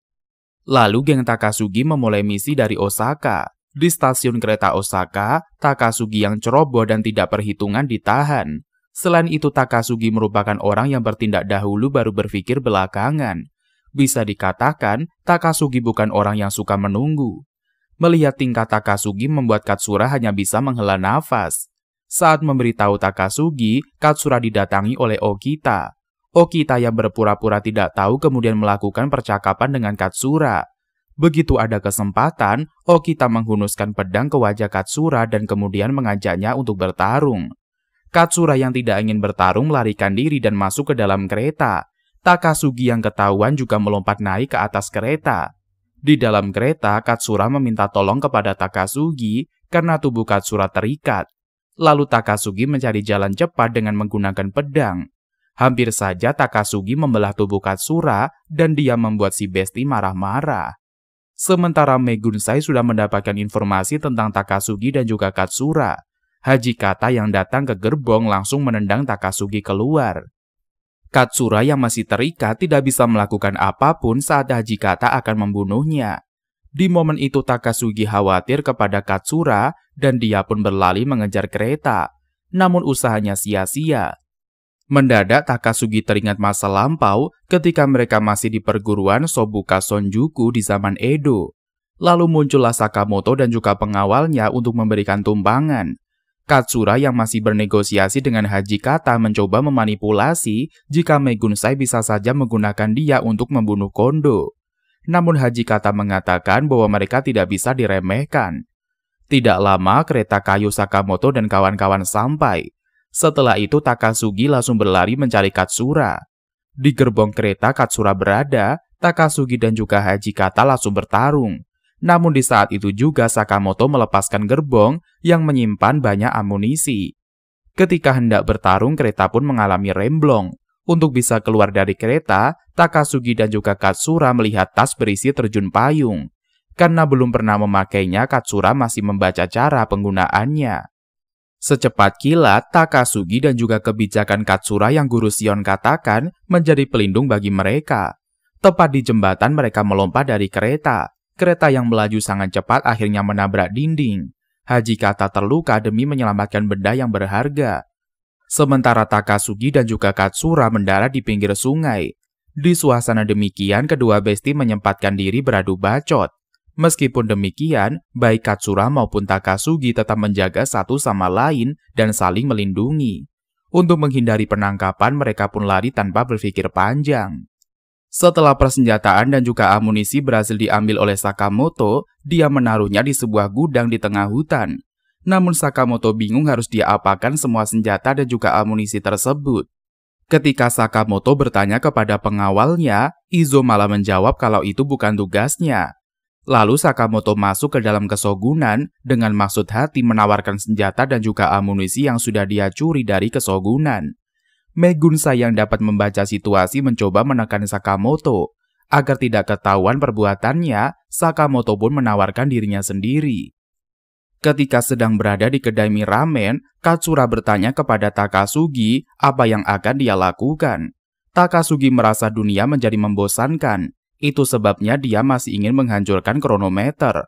Lalu geng Takasugi memulai misi dari Osaka. Di stasiun kereta Osaka, Takasugi yang ceroboh dan tidak perhitungan ditahan. Selain itu Takasugi merupakan orang yang bertindak dahulu baru berpikir belakangan. Bisa dikatakan, Takasugi bukan orang yang suka menunggu. Melihat tingkah Takasugi membuat Katsura hanya bisa menghela nafas. Saat memberitahu Takasugi, Katsura didatangi oleh Okita. Okita yang berpura-pura tidak tahu kemudian melakukan percakapan dengan Katsura. Begitu ada kesempatan, Okita menghunuskan pedang ke wajah Katsura dan kemudian mengajaknya untuk bertarung. Katsura yang tidak ingin bertarung melarikan diri dan masuk ke dalam kereta. Takasugi yang ketahuan juga melompat naik ke atas kereta. Di dalam kereta, Katsura meminta tolong kepada Takasugi karena tubuh Katsura terikat. Lalu Takasugi mencari jalan cepat dengan menggunakan pedang. Hampir saja Takasugi membelah tubuh Katsura dan dia membuat si Besti marah-marah. Sementara Megunsai sudah mendapatkan informasi tentang Takasugi dan juga Katsura. Haji Kata yang datang ke gerbong langsung menendang Takasugi keluar. Katsura yang masih terikat tidak bisa melakukan apapun saat Hajikata akan membunuhnya. Di momen itu Takasugi khawatir kepada Katsura dan dia pun berlari mengejar kereta. Namun usahanya sia-sia. Mendadak Takasugi teringat masa lampau ketika mereka masih di perguruan Sobuka Sonjuku di zaman Edo. Lalu muncullah Sakamoto dan juga pengawalnya untuk memberikan tumbangan. Katsura yang masih bernegosiasi dengan Haji Kata mencoba memanipulasi jika Megunsai bisa saja menggunakan dia untuk membunuh Kondo. Namun Haji Kata mengatakan bahwa mereka tidak bisa diremehkan. Tidak lama kereta kayu Sakamoto dan kawan-kawan sampai. Setelah itu Takasugi langsung berlari mencari Katsura. Di gerbong kereta Katsura berada, Takasugi dan juga Haji Kata langsung bertarung. Namun di saat itu juga Sakamoto melepaskan gerbong yang menyimpan banyak amunisi. Ketika hendak bertarung, kereta pun mengalami remblong. Untuk bisa keluar dari kereta, Takasugi dan juga Katsura melihat tas berisi terjun payung. Karena belum pernah memakainya, Katsura masih membaca cara penggunaannya. Secepat kilat, Takasugi dan juga kebijakan Katsura yang Guru Sion katakan menjadi pelindung bagi mereka. Tepat di jembatan mereka melompat dari kereta, Kereta yang melaju sangat cepat akhirnya menabrak dinding. Haji Kata terluka demi menyelamatkan benda yang berharga. Sementara Takasugi dan juga Katsura mendarat di pinggir sungai. Di suasana demikian, kedua besti menyempatkan diri beradu bacot. Meskipun demikian, baik Katsura maupun Takasugi tetap menjaga satu sama lain dan saling melindungi. Untuk menghindari penangkapan, mereka pun lari tanpa berpikir panjang. Setelah persenjataan dan juga amunisi berhasil diambil oleh Sakamoto, dia menaruhnya di sebuah gudang di tengah hutan. Namun Sakamoto bingung harus diapakan semua senjata dan juga amunisi tersebut. Ketika Sakamoto bertanya kepada pengawalnya, Izo malah menjawab kalau itu bukan tugasnya. Lalu Sakamoto masuk ke dalam kesogunan dengan maksud hati menawarkan senjata dan juga amunisi yang sudah dia curi dari kesogunan. Megun yang dapat membaca situasi mencoba menekan Sakamoto. Agar tidak ketahuan perbuatannya, Sakamoto pun menawarkan dirinya sendiri. Ketika sedang berada di kedai mie ramen, Katsura bertanya kepada Takasugi apa yang akan dia lakukan. Takasugi merasa dunia menjadi membosankan. Itu sebabnya dia masih ingin menghancurkan kronometer.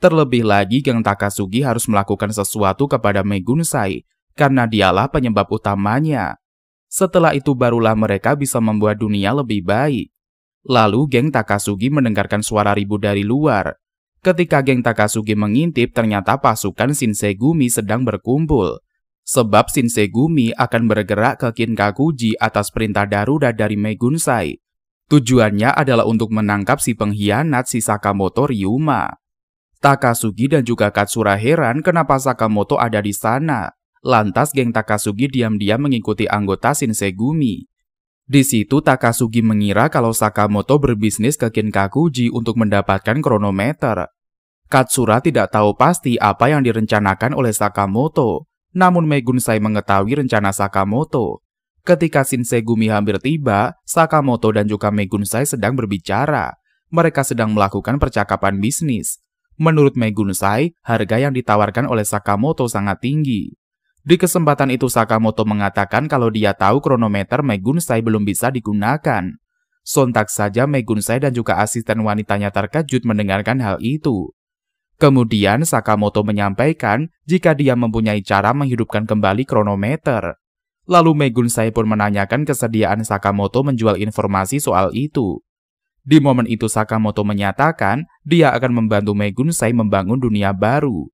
Terlebih lagi, geng Takasugi harus melakukan sesuatu kepada Megunsai karena dialah penyebab utamanya. Setelah itu barulah mereka bisa membuat dunia lebih baik. Lalu geng Takasugi mendengarkan suara ribut dari luar. Ketika geng Takasugi mengintip, ternyata pasukan Shinsegumi sedang berkumpul. Sebab Shinsegumi akan bergerak ke Kinkakuji atas perintah daruda dari Megunsai. Tujuannya adalah untuk menangkap si pengkhianat si Sakamoto Ryuma. Takasugi dan juga Katsura heran kenapa Sakamoto ada di sana. Lantas geng Takasugi diam-diam mengikuti anggota Shinsegumi. Di situ Takasugi mengira kalau Sakamoto berbisnis ke Kinkakuji untuk mendapatkan kronometer. Katsura tidak tahu pasti apa yang direncanakan oleh Sakamoto, namun Megunsai mengetahui rencana Sakamoto. Ketika Shinsegumi hampir tiba, Sakamoto dan juga Megunsai sedang berbicara. Mereka sedang melakukan percakapan bisnis. Menurut Megunsai, harga yang ditawarkan oleh Sakamoto sangat tinggi. Di kesempatan itu Sakamoto mengatakan kalau dia tahu kronometer Megunsai belum bisa digunakan. Sontak saja Megunsai dan juga asisten wanitanya terkejut mendengarkan hal itu. Kemudian Sakamoto menyampaikan jika dia mempunyai cara menghidupkan kembali kronometer. Lalu Megunsai pun menanyakan kesediaan Sakamoto menjual informasi soal itu. Di momen itu Sakamoto menyatakan dia akan membantu Megunsai membangun dunia baru.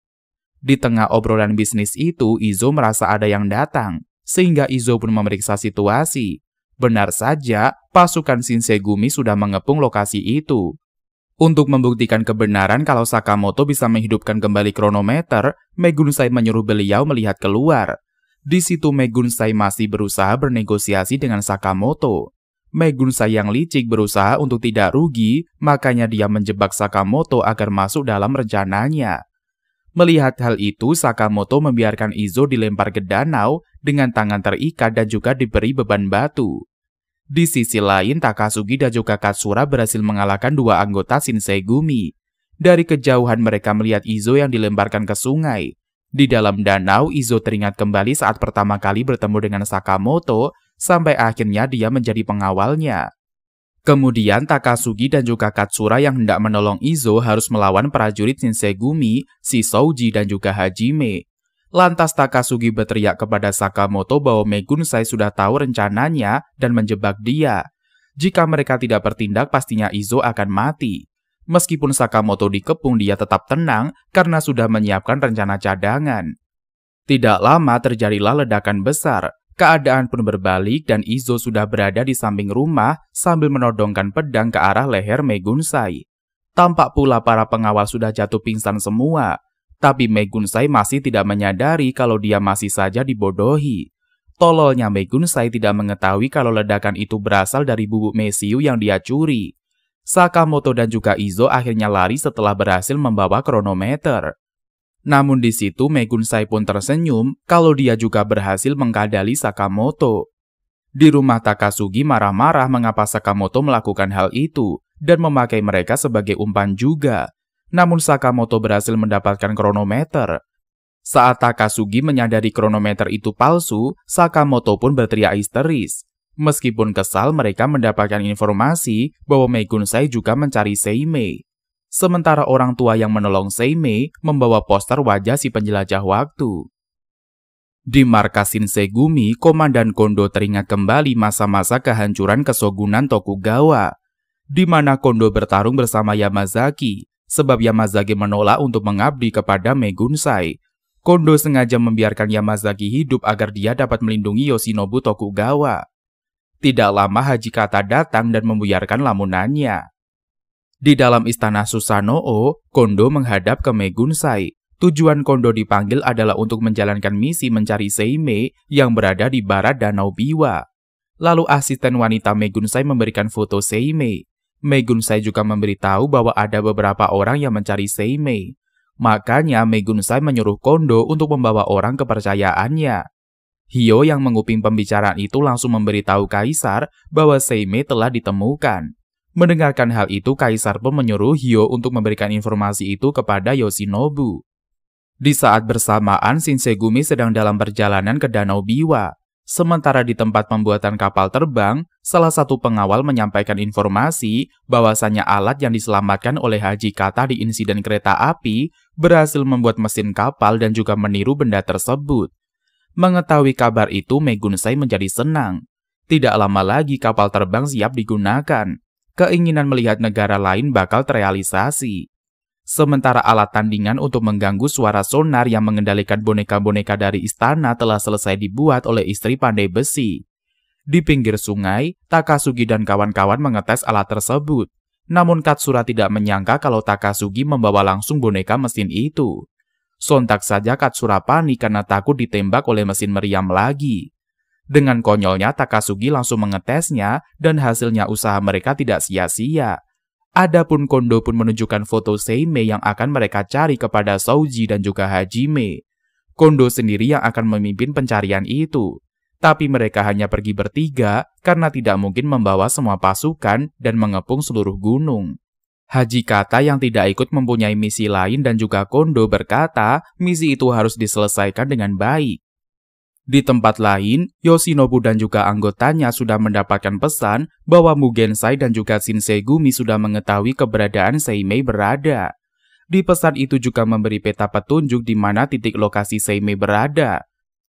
Di tengah obrolan bisnis itu, Izo merasa ada yang datang, sehingga Izo pun memeriksa situasi. Benar saja, pasukan Shinsegumi sudah mengepung lokasi itu. Untuk membuktikan kebenaran kalau Sakamoto bisa menghidupkan kembali kronometer, Megunsai menyuruh beliau melihat keluar. Di situ Megunsai masih berusaha bernegosiasi dengan Sakamoto. Megunsai yang licik berusaha untuk tidak rugi, makanya dia menjebak Sakamoto agar masuk dalam rencananya. Melihat hal itu, Sakamoto membiarkan Izo dilempar ke danau dengan tangan terikat dan juga diberi beban batu. Di sisi lain, Takasugi dan juga Katsura berhasil mengalahkan dua anggota Shinsei Dari kejauhan mereka melihat Izo yang dilemparkan ke sungai. Di dalam danau, Izo teringat kembali saat pertama kali bertemu dengan Sakamoto, sampai akhirnya dia menjadi pengawalnya. Kemudian Takasugi dan juga Katsura yang hendak menolong Izo harus melawan prajurit Shinsegumi, Souji dan juga Hajime. Lantas Takasugi berteriak kepada Sakamoto bahwa Megunsai sudah tahu rencananya dan menjebak dia. Jika mereka tidak bertindak pastinya Izo akan mati. Meskipun Sakamoto dikepung dia tetap tenang karena sudah menyiapkan rencana cadangan. Tidak lama terjadilah ledakan besar. Keadaan pun berbalik dan Izo sudah berada di samping rumah sambil menodongkan pedang ke arah leher Megunsai. Tampak pula para pengawal sudah jatuh pingsan semua, tapi Megunsai masih tidak menyadari kalau dia masih saja dibodohi. Tololnya Megunsai tidak mengetahui kalau ledakan itu berasal dari bubuk Mesiu yang dia curi. Sakamoto dan juga Izo akhirnya lari setelah berhasil membawa kronometer. Namun di situ Megunsai pun tersenyum kalau dia juga berhasil mengkadali Sakamoto. Di rumah Takasugi marah-marah mengapa Sakamoto melakukan hal itu dan memakai mereka sebagai umpan juga. Namun Sakamoto berhasil mendapatkan kronometer. Saat Takasugi menyadari kronometer itu palsu, Sakamoto pun berteriak histeris. Meskipun kesal, mereka mendapatkan informasi bahwa Megunsai juga mencari Seimei sementara orang tua yang menolong Seime membawa poster wajah si penjelajah waktu. Di markas Shinsegumi, Komandan Kondo teringat kembali masa-masa kehancuran kesogunan Tokugawa, di mana Kondo bertarung bersama Yamazaki, sebab Yamazaki menolak untuk mengabdi kepada Megunsai. Kondo sengaja membiarkan Yamazaki hidup agar dia dapat melindungi Yoshinobu Tokugawa. Tidak lama Haji datang dan membuyarkan lamunannya. Di dalam istana Susanoo, Kondo menghadap ke Megunsai. Tujuan Kondo dipanggil adalah untuk menjalankan misi mencari Seime yang berada di barat Danau Biwa. Lalu asisten wanita Megunsai memberikan foto Seime. Megunsai juga memberitahu bahwa ada beberapa orang yang mencari Seime. Makanya Megunsai menyuruh Kondo untuk membawa orang kepercayaannya. Hio yang menguping pembicaraan itu langsung memberitahu Kaisar bahwa Seime telah ditemukan. Mendengarkan hal itu, kaisar pun menyuruh Hyo untuk memberikan informasi itu kepada Yoshinobu. Di saat bersamaan, Shinsegumi sedang dalam perjalanan ke Danau Biwa. Sementara di tempat pembuatan kapal terbang, salah satu pengawal menyampaikan informasi bahwasannya alat yang diselamatkan oleh Haji Kata di insiden kereta api berhasil membuat mesin kapal dan juga meniru benda tersebut. Mengetahui kabar itu, Megunsei menjadi senang. Tidak lama lagi kapal terbang siap digunakan, keinginan melihat negara lain bakal terrealisasi. Sementara alat tandingan untuk mengganggu suara sonar yang mengendalikan boneka-boneka dari istana telah selesai dibuat oleh istri pandai besi. Di pinggir sungai, Takasugi dan kawan-kawan mengetes alat tersebut. Namun Katsura tidak menyangka kalau Takasugi membawa langsung boneka mesin itu. Sontak saja Katsura panik karena takut ditembak oleh mesin meriam lagi. Dengan konyolnya Takasugi langsung mengetesnya dan hasilnya usaha mereka tidak sia-sia. Adapun Kondo pun menunjukkan foto Seime yang akan mereka cari kepada Souji dan juga Hajime. Kondo sendiri yang akan memimpin pencarian itu. Tapi mereka hanya pergi bertiga karena tidak mungkin membawa semua pasukan dan mengepung seluruh gunung. Haji Kata yang tidak ikut mempunyai misi lain dan juga Kondo berkata misi itu harus diselesaikan dengan baik. Di tempat lain, Yoshinobu dan juga anggotanya sudah mendapatkan pesan bahwa Mugensai dan juga Shinsegumi sudah mengetahui keberadaan Seimei berada. Di pesan itu juga memberi peta petunjuk di mana titik lokasi Seimei berada.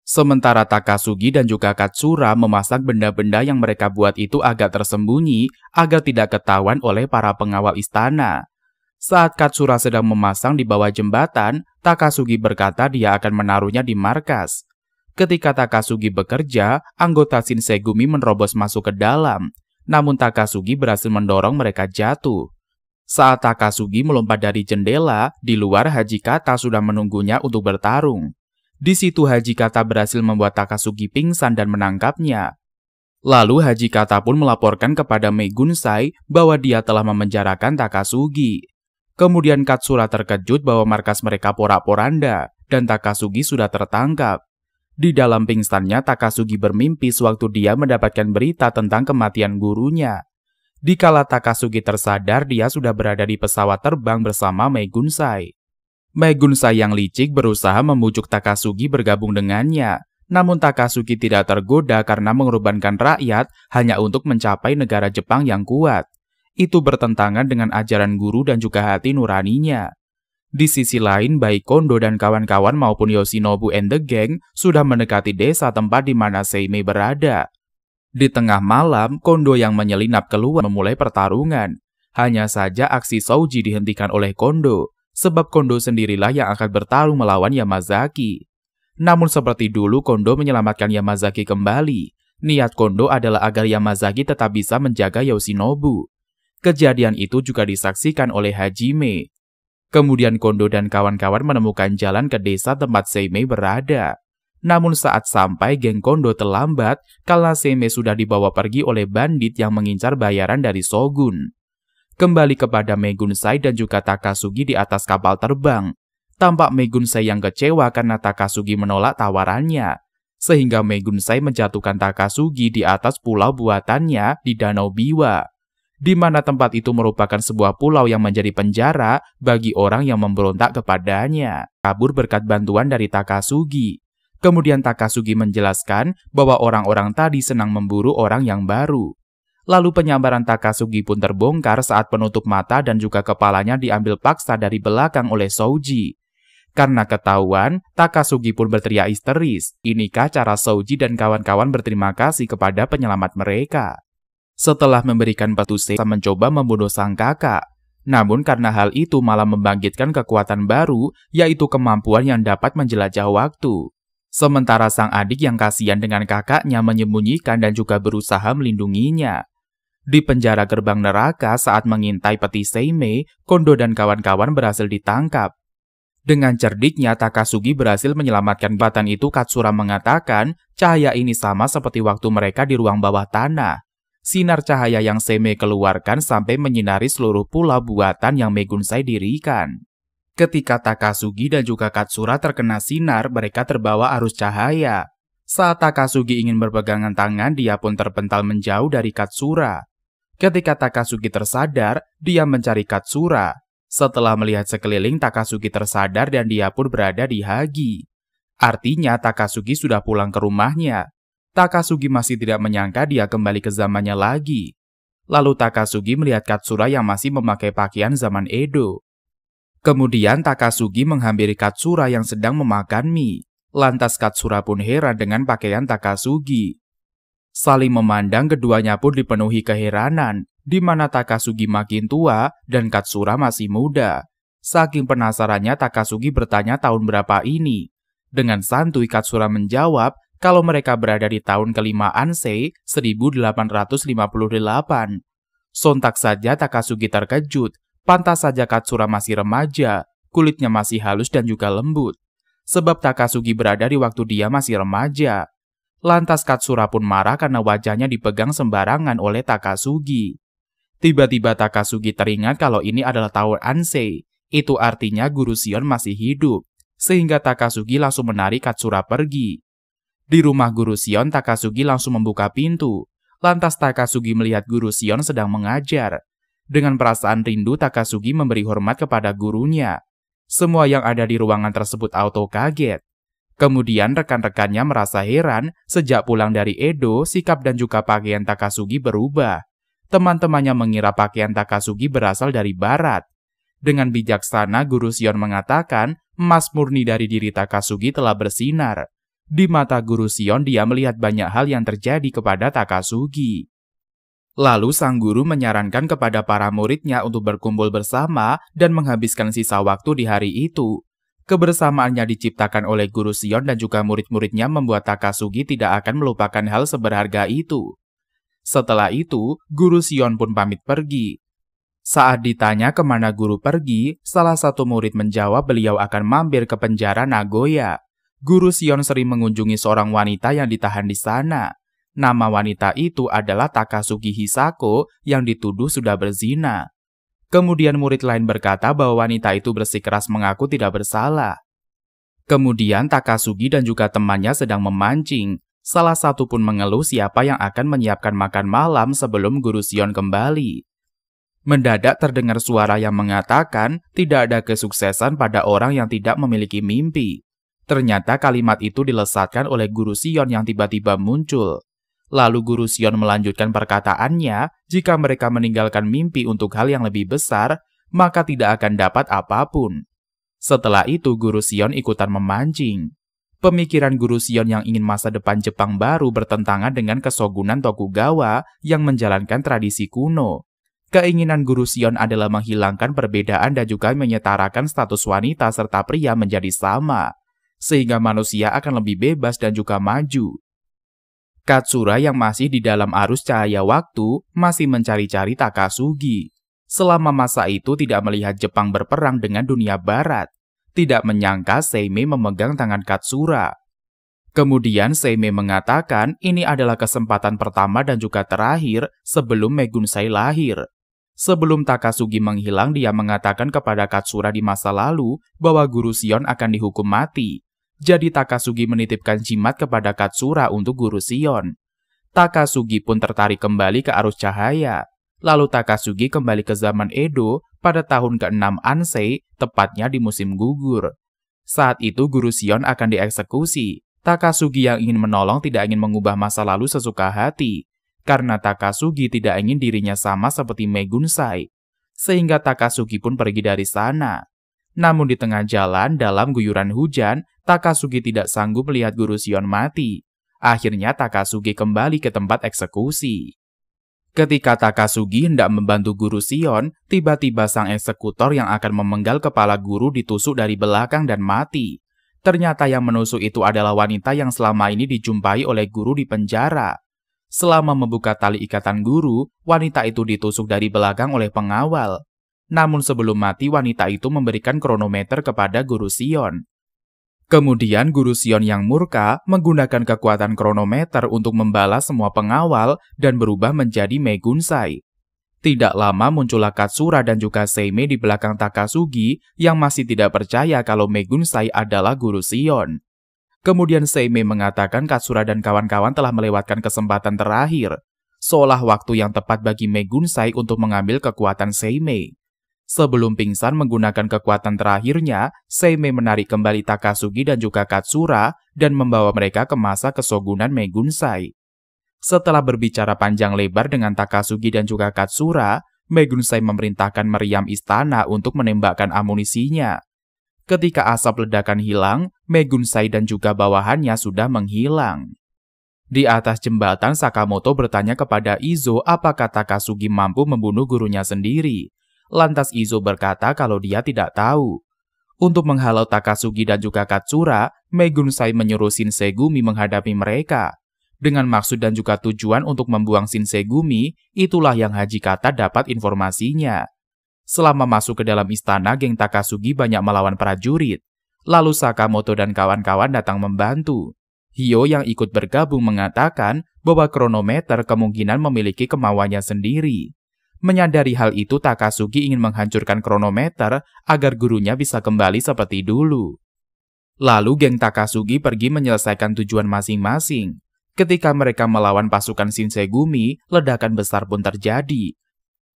Sementara Takasugi dan juga Katsura memasak benda-benda yang mereka buat itu agak tersembunyi agar tidak ketahuan oleh para pengawal istana. Saat Katsura sedang memasang di bawah jembatan, Takasugi berkata dia akan menaruhnya di markas. Ketika Takasugi bekerja, anggota Shinsegumi menerobos masuk ke dalam, namun Takasugi berhasil mendorong mereka jatuh. Saat Takasugi melompat dari jendela, di luar Haji Kata sudah menunggunya untuk bertarung. Di situ Haji Kata berhasil membuat Takasugi pingsan dan menangkapnya. Lalu Haji Kata pun melaporkan kepada Mei bahwa dia telah memenjarakan Takasugi. Kemudian Katsura terkejut bahwa markas mereka porak-poranda dan Takasugi sudah tertangkap. Di dalam pingsannya, Takasugi bermimpi sewaktu dia mendapatkan berita tentang kematian gurunya. Di Dikala Takasugi tersadar, dia sudah berada di pesawat terbang bersama Megunsai. Megunsai yang licik berusaha membujuk Takasugi bergabung dengannya. Namun Takasugi tidak tergoda karena mengorbankan rakyat hanya untuk mencapai negara Jepang yang kuat. Itu bertentangan dengan ajaran guru dan juga hati nuraninya. Di sisi lain, baik Kondo dan kawan-kawan maupun Yoshinobu and the gang sudah mendekati desa tempat di mana Seimei berada. Di tengah malam, Kondo yang menyelinap keluar memulai pertarungan. Hanya saja aksi Souji dihentikan oleh Kondo, sebab Kondo sendirilah yang akan bertarung melawan Yamazaki. Namun seperti dulu, Kondo menyelamatkan Yamazaki kembali. Niat Kondo adalah agar Yamazaki tetap bisa menjaga Yoshinobu. Kejadian itu juga disaksikan oleh Hajime, Kemudian Kondo dan kawan-kawan menemukan jalan ke desa tempat Seimei berada. Namun saat sampai, geng Kondo terlambat karena Seimei sudah dibawa pergi oleh bandit yang mengincar bayaran dari Shogun. Kembali kepada Megunsai dan juga Takasugi di atas kapal terbang. Tampak Megunsai yang kecewa karena Takasugi menolak tawarannya. Sehingga Megunsai menjatuhkan Takasugi di atas pulau buatannya di Danau Biwa di mana tempat itu merupakan sebuah pulau yang menjadi penjara bagi orang yang memberontak kepadanya. Kabur berkat bantuan dari Takasugi. Kemudian Takasugi menjelaskan bahwa orang-orang tadi senang memburu orang yang baru. Lalu penyambaran Takasugi pun terbongkar saat penutup mata dan juga kepalanya diambil paksa dari belakang oleh Soji Karena ketahuan, Takasugi pun berteriak histeris. Inikah cara Soji dan kawan-kawan berterima kasih kepada penyelamat mereka? Setelah memberikan batu Seiza mencoba membunuh sang kakak, namun karena hal itu malah membangkitkan kekuatan baru, yaitu kemampuan yang dapat menjelajah waktu. Sementara sang adik yang kasihan dengan kakaknya menyembunyikan dan juga berusaha melindunginya. Di penjara gerbang neraka saat mengintai peti Seime, Kondo dan kawan-kawan berhasil ditangkap. Dengan cerdiknya, Takasugi berhasil menyelamatkan batan itu Katsura mengatakan, cahaya ini sama seperti waktu mereka di ruang bawah tanah sinar cahaya yang Seme keluarkan sampai menyinari seluruh pulau buatan yang Megunsai dirikan. Ketika Takasugi dan juga Katsura terkena sinar, mereka terbawa arus cahaya. Saat Takasugi ingin berpegangan tangan, dia pun terpental menjauh dari Katsura. Ketika Takasugi tersadar, dia mencari Katsura. Setelah melihat sekeliling, Takasugi tersadar dan dia pun berada di Hagi. Artinya Takasugi sudah pulang ke rumahnya. Takasugi masih tidak menyangka dia kembali ke zamannya lagi. Lalu Takasugi melihat Katsura yang masih memakai pakaian zaman Edo. Kemudian Takasugi menghampiri Katsura yang sedang memakan mie. Lantas Katsura pun heran dengan pakaian Takasugi. Saling memandang keduanya pun dipenuhi keheranan, di mana Takasugi makin tua dan Katsura masih muda. Saking penasarannya Takasugi bertanya tahun berapa ini. Dengan santui Katsura menjawab kalau mereka berada di tahun kelima Ansei 1858. Sontak saja Takasugi terkejut, pantas saja Katsura masih remaja, kulitnya masih halus dan juga lembut. Sebab Takasugi berada di waktu dia masih remaja. Lantas Katsura pun marah karena wajahnya dipegang sembarangan oleh Takasugi. Tiba-tiba Takasugi teringat kalau ini adalah tahun Ansei, itu artinya guru Sion masih hidup, sehingga Takasugi langsung menarik Katsura pergi. Di rumah Guru Sion, Takasugi langsung membuka pintu. Lantas Takasugi melihat Guru Sion sedang mengajar. Dengan perasaan rindu, Takasugi memberi hormat kepada gurunya. Semua yang ada di ruangan tersebut auto kaget. Kemudian rekan-rekannya merasa heran, sejak pulang dari Edo, sikap dan juga pakaian Takasugi berubah. Teman-temannya mengira pakaian Takasugi berasal dari barat. Dengan bijaksana, Guru Sion mengatakan, emas murni dari diri Takasugi telah bersinar di mata guru Sion dia melihat banyak hal yang terjadi kepada Takasugi. Lalu sang guru menyarankan kepada para muridnya untuk berkumpul bersama dan menghabiskan sisa waktu di hari itu. Kebersamaannya diciptakan oleh guru Sion dan juga murid-muridnya membuat Takasugi tidak akan melupakan hal seberharga itu. Setelah itu, guru Sion pun pamit pergi. Saat ditanya kemana guru pergi, salah satu murid menjawab beliau akan mampir ke penjara Nagoya. Guru Sion sering mengunjungi seorang wanita yang ditahan di sana. Nama wanita itu adalah Takasugi Hisako yang dituduh sudah berzina. Kemudian murid lain berkata bahwa wanita itu bersikeras mengaku tidak bersalah. Kemudian Takasugi dan juga temannya sedang memancing. Salah satu pun mengeluh siapa yang akan menyiapkan makan malam sebelum guru Sion kembali. Mendadak terdengar suara yang mengatakan tidak ada kesuksesan pada orang yang tidak memiliki mimpi. Ternyata kalimat itu dilesatkan oleh guru Sion yang tiba-tiba muncul. Lalu guru Sion melanjutkan perkataannya, jika mereka meninggalkan mimpi untuk hal yang lebih besar, maka tidak akan dapat apapun. Setelah itu guru Sion ikutan memancing. Pemikiran guru Sion yang ingin masa depan Jepang baru bertentangan dengan kesogunan Tokugawa yang menjalankan tradisi kuno. Keinginan guru Sion adalah menghilangkan perbedaan dan juga menyetarakan status wanita serta pria menjadi sama sehingga manusia akan lebih bebas dan juga maju. Katsura yang masih di dalam arus cahaya waktu masih mencari-cari Takasugi. Selama masa itu tidak melihat Jepang berperang dengan dunia barat. Tidak menyangka Seime memegang tangan Katsura. Kemudian Seime mengatakan ini adalah kesempatan pertama dan juga terakhir sebelum Megunsei lahir. Sebelum Takasugi menghilang, dia mengatakan kepada Katsura di masa lalu bahwa guru Sion akan dihukum mati. Jadi Takasugi menitipkan jimat kepada Katsura untuk guru Sion. Takasugi pun tertarik kembali ke arus cahaya. Lalu Takasugi kembali ke zaman Edo pada tahun ke-6 Ansei, tepatnya di musim gugur. Saat itu guru Sion akan dieksekusi. Takasugi yang ingin menolong tidak ingin mengubah masa lalu sesuka hati, karena Takasugi tidak ingin dirinya sama seperti Megunsai, sehingga Takasugi pun pergi dari sana. Namun di tengah jalan dalam guyuran hujan, Takasugi tidak sanggup melihat guru Sion mati. Akhirnya Takasugi kembali ke tempat eksekusi. Ketika Takasugi hendak membantu guru Sion, tiba-tiba sang eksekutor yang akan memenggal kepala guru ditusuk dari belakang dan mati. Ternyata yang menusuk itu adalah wanita yang selama ini dijumpai oleh guru di penjara. Selama membuka tali ikatan guru, wanita itu ditusuk dari belakang oleh pengawal. Namun sebelum mati, wanita itu memberikan kronometer kepada guru Sion. Kemudian guru Sion yang murka menggunakan kekuatan kronometer untuk membalas semua pengawal dan berubah menjadi Megunsai. Tidak lama muncullah Katsura dan juga Seime di belakang Takasugi yang masih tidak percaya kalau Megunsai adalah guru Sion. Kemudian Seime mengatakan Katsura dan kawan-kawan telah melewatkan kesempatan terakhir, seolah waktu yang tepat bagi Megunsai untuk mengambil kekuatan Seimei. Sebelum pingsan menggunakan kekuatan terakhirnya, Seimei menarik kembali Takasugi dan juga Katsura dan membawa mereka ke masa kesogunan Megunsai. Setelah berbicara panjang lebar dengan Takasugi dan juga Katsura, Megunsai memerintahkan meriam istana untuk menembakkan amunisinya. Ketika asap ledakan hilang, Megunsai dan juga bawahannya sudah menghilang. Di atas jembatan, Sakamoto bertanya kepada Izo apakah Takasugi mampu membunuh gurunya sendiri. Lantas Izo berkata kalau dia tidak tahu. Untuk menghalau Takasugi dan juga Katsura, Megun Sai menyuruh Shinsegumi menghadapi mereka. Dengan maksud dan juga tujuan untuk membuang Shinsegumi, itulah yang Haji Kata dapat informasinya. Selama masuk ke dalam istana, geng Takasugi banyak melawan prajurit. Lalu Sakamoto dan kawan-kawan datang membantu. Hio yang ikut bergabung mengatakan bahwa kronometer kemungkinan memiliki kemauannya sendiri. Menyadari hal itu, Takasugi ingin menghancurkan kronometer agar gurunya bisa kembali seperti dulu. Lalu geng Takasugi pergi menyelesaikan tujuan masing-masing. Ketika mereka melawan pasukan Shinsegumi, ledakan besar pun terjadi.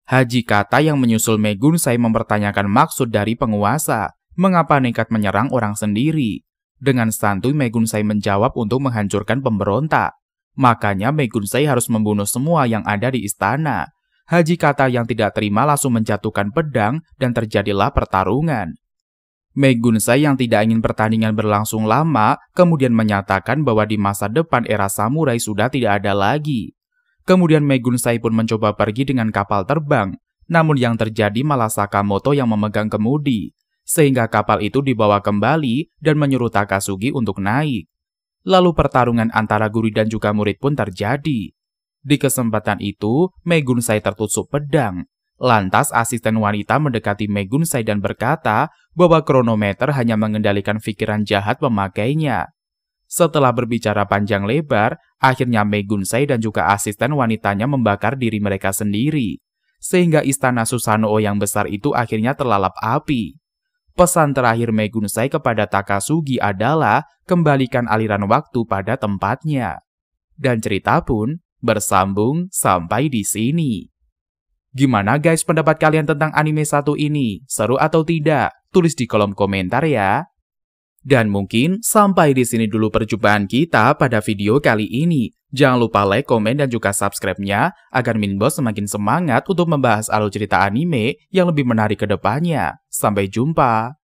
Haji Kata yang menyusul Megunsai mempertanyakan maksud dari penguasa, mengapa nekat menyerang orang sendiri. Dengan santuy Megunsai menjawab untuk menghancurkan pemberontak. Makanya Megunsai harus membunuh semua yang ada di istana, Haji kata yang tidak terima langsung menjatuhkan pedang dan terjadilah pertarungan. Megunsa yang tidak ingin pertandingan berlangsung lama kemudian menyatakan bahwa di masa depan era samurai sudah tidak ada lagi. Kemudian Megunsai pun mencoba pergi dengan kapal terbang, namun yang terjadi malah Sakamoto yang memegang kemudi, sehingga kapal itu dibawa kembali dan menyuruh Takasugi untuk naik. Lalu pertarungan antara guru dan juga murid pun terjadi. Di kesempatan itu, Sai tertusuk pedang. Lantas asisten wanita mendekati Sai dan berkata bahwa kronometer hanya mengendalikan pikiran jahat memakainya. Setelah berbicara panjang lebar, akhirnya Sai dan juga asisten wanitanya membakar diri mereka sendiri. Sehingga istana Susanoo yang besar itu akhirnya terlalap api. Pesan terakhir Sai kepada Takasugi adalah kembalikan aliran waktu pada tempatnya. Dan cerita pun bersambung sampai di sini. Gimana guys pendapat kalian tentang anime satu ini? Seru atau tidak? Tulis di kolom komentar ya. Dan mungkin sampai di sini dulu perjumpaan kita pada video kali ini. Jangan lupa like, komen, dan juga subscribe-nya agar Minbos semakin semangat untuk membahas alur cerita anime yang lebih menarik ke depannya. Sampai jumpa!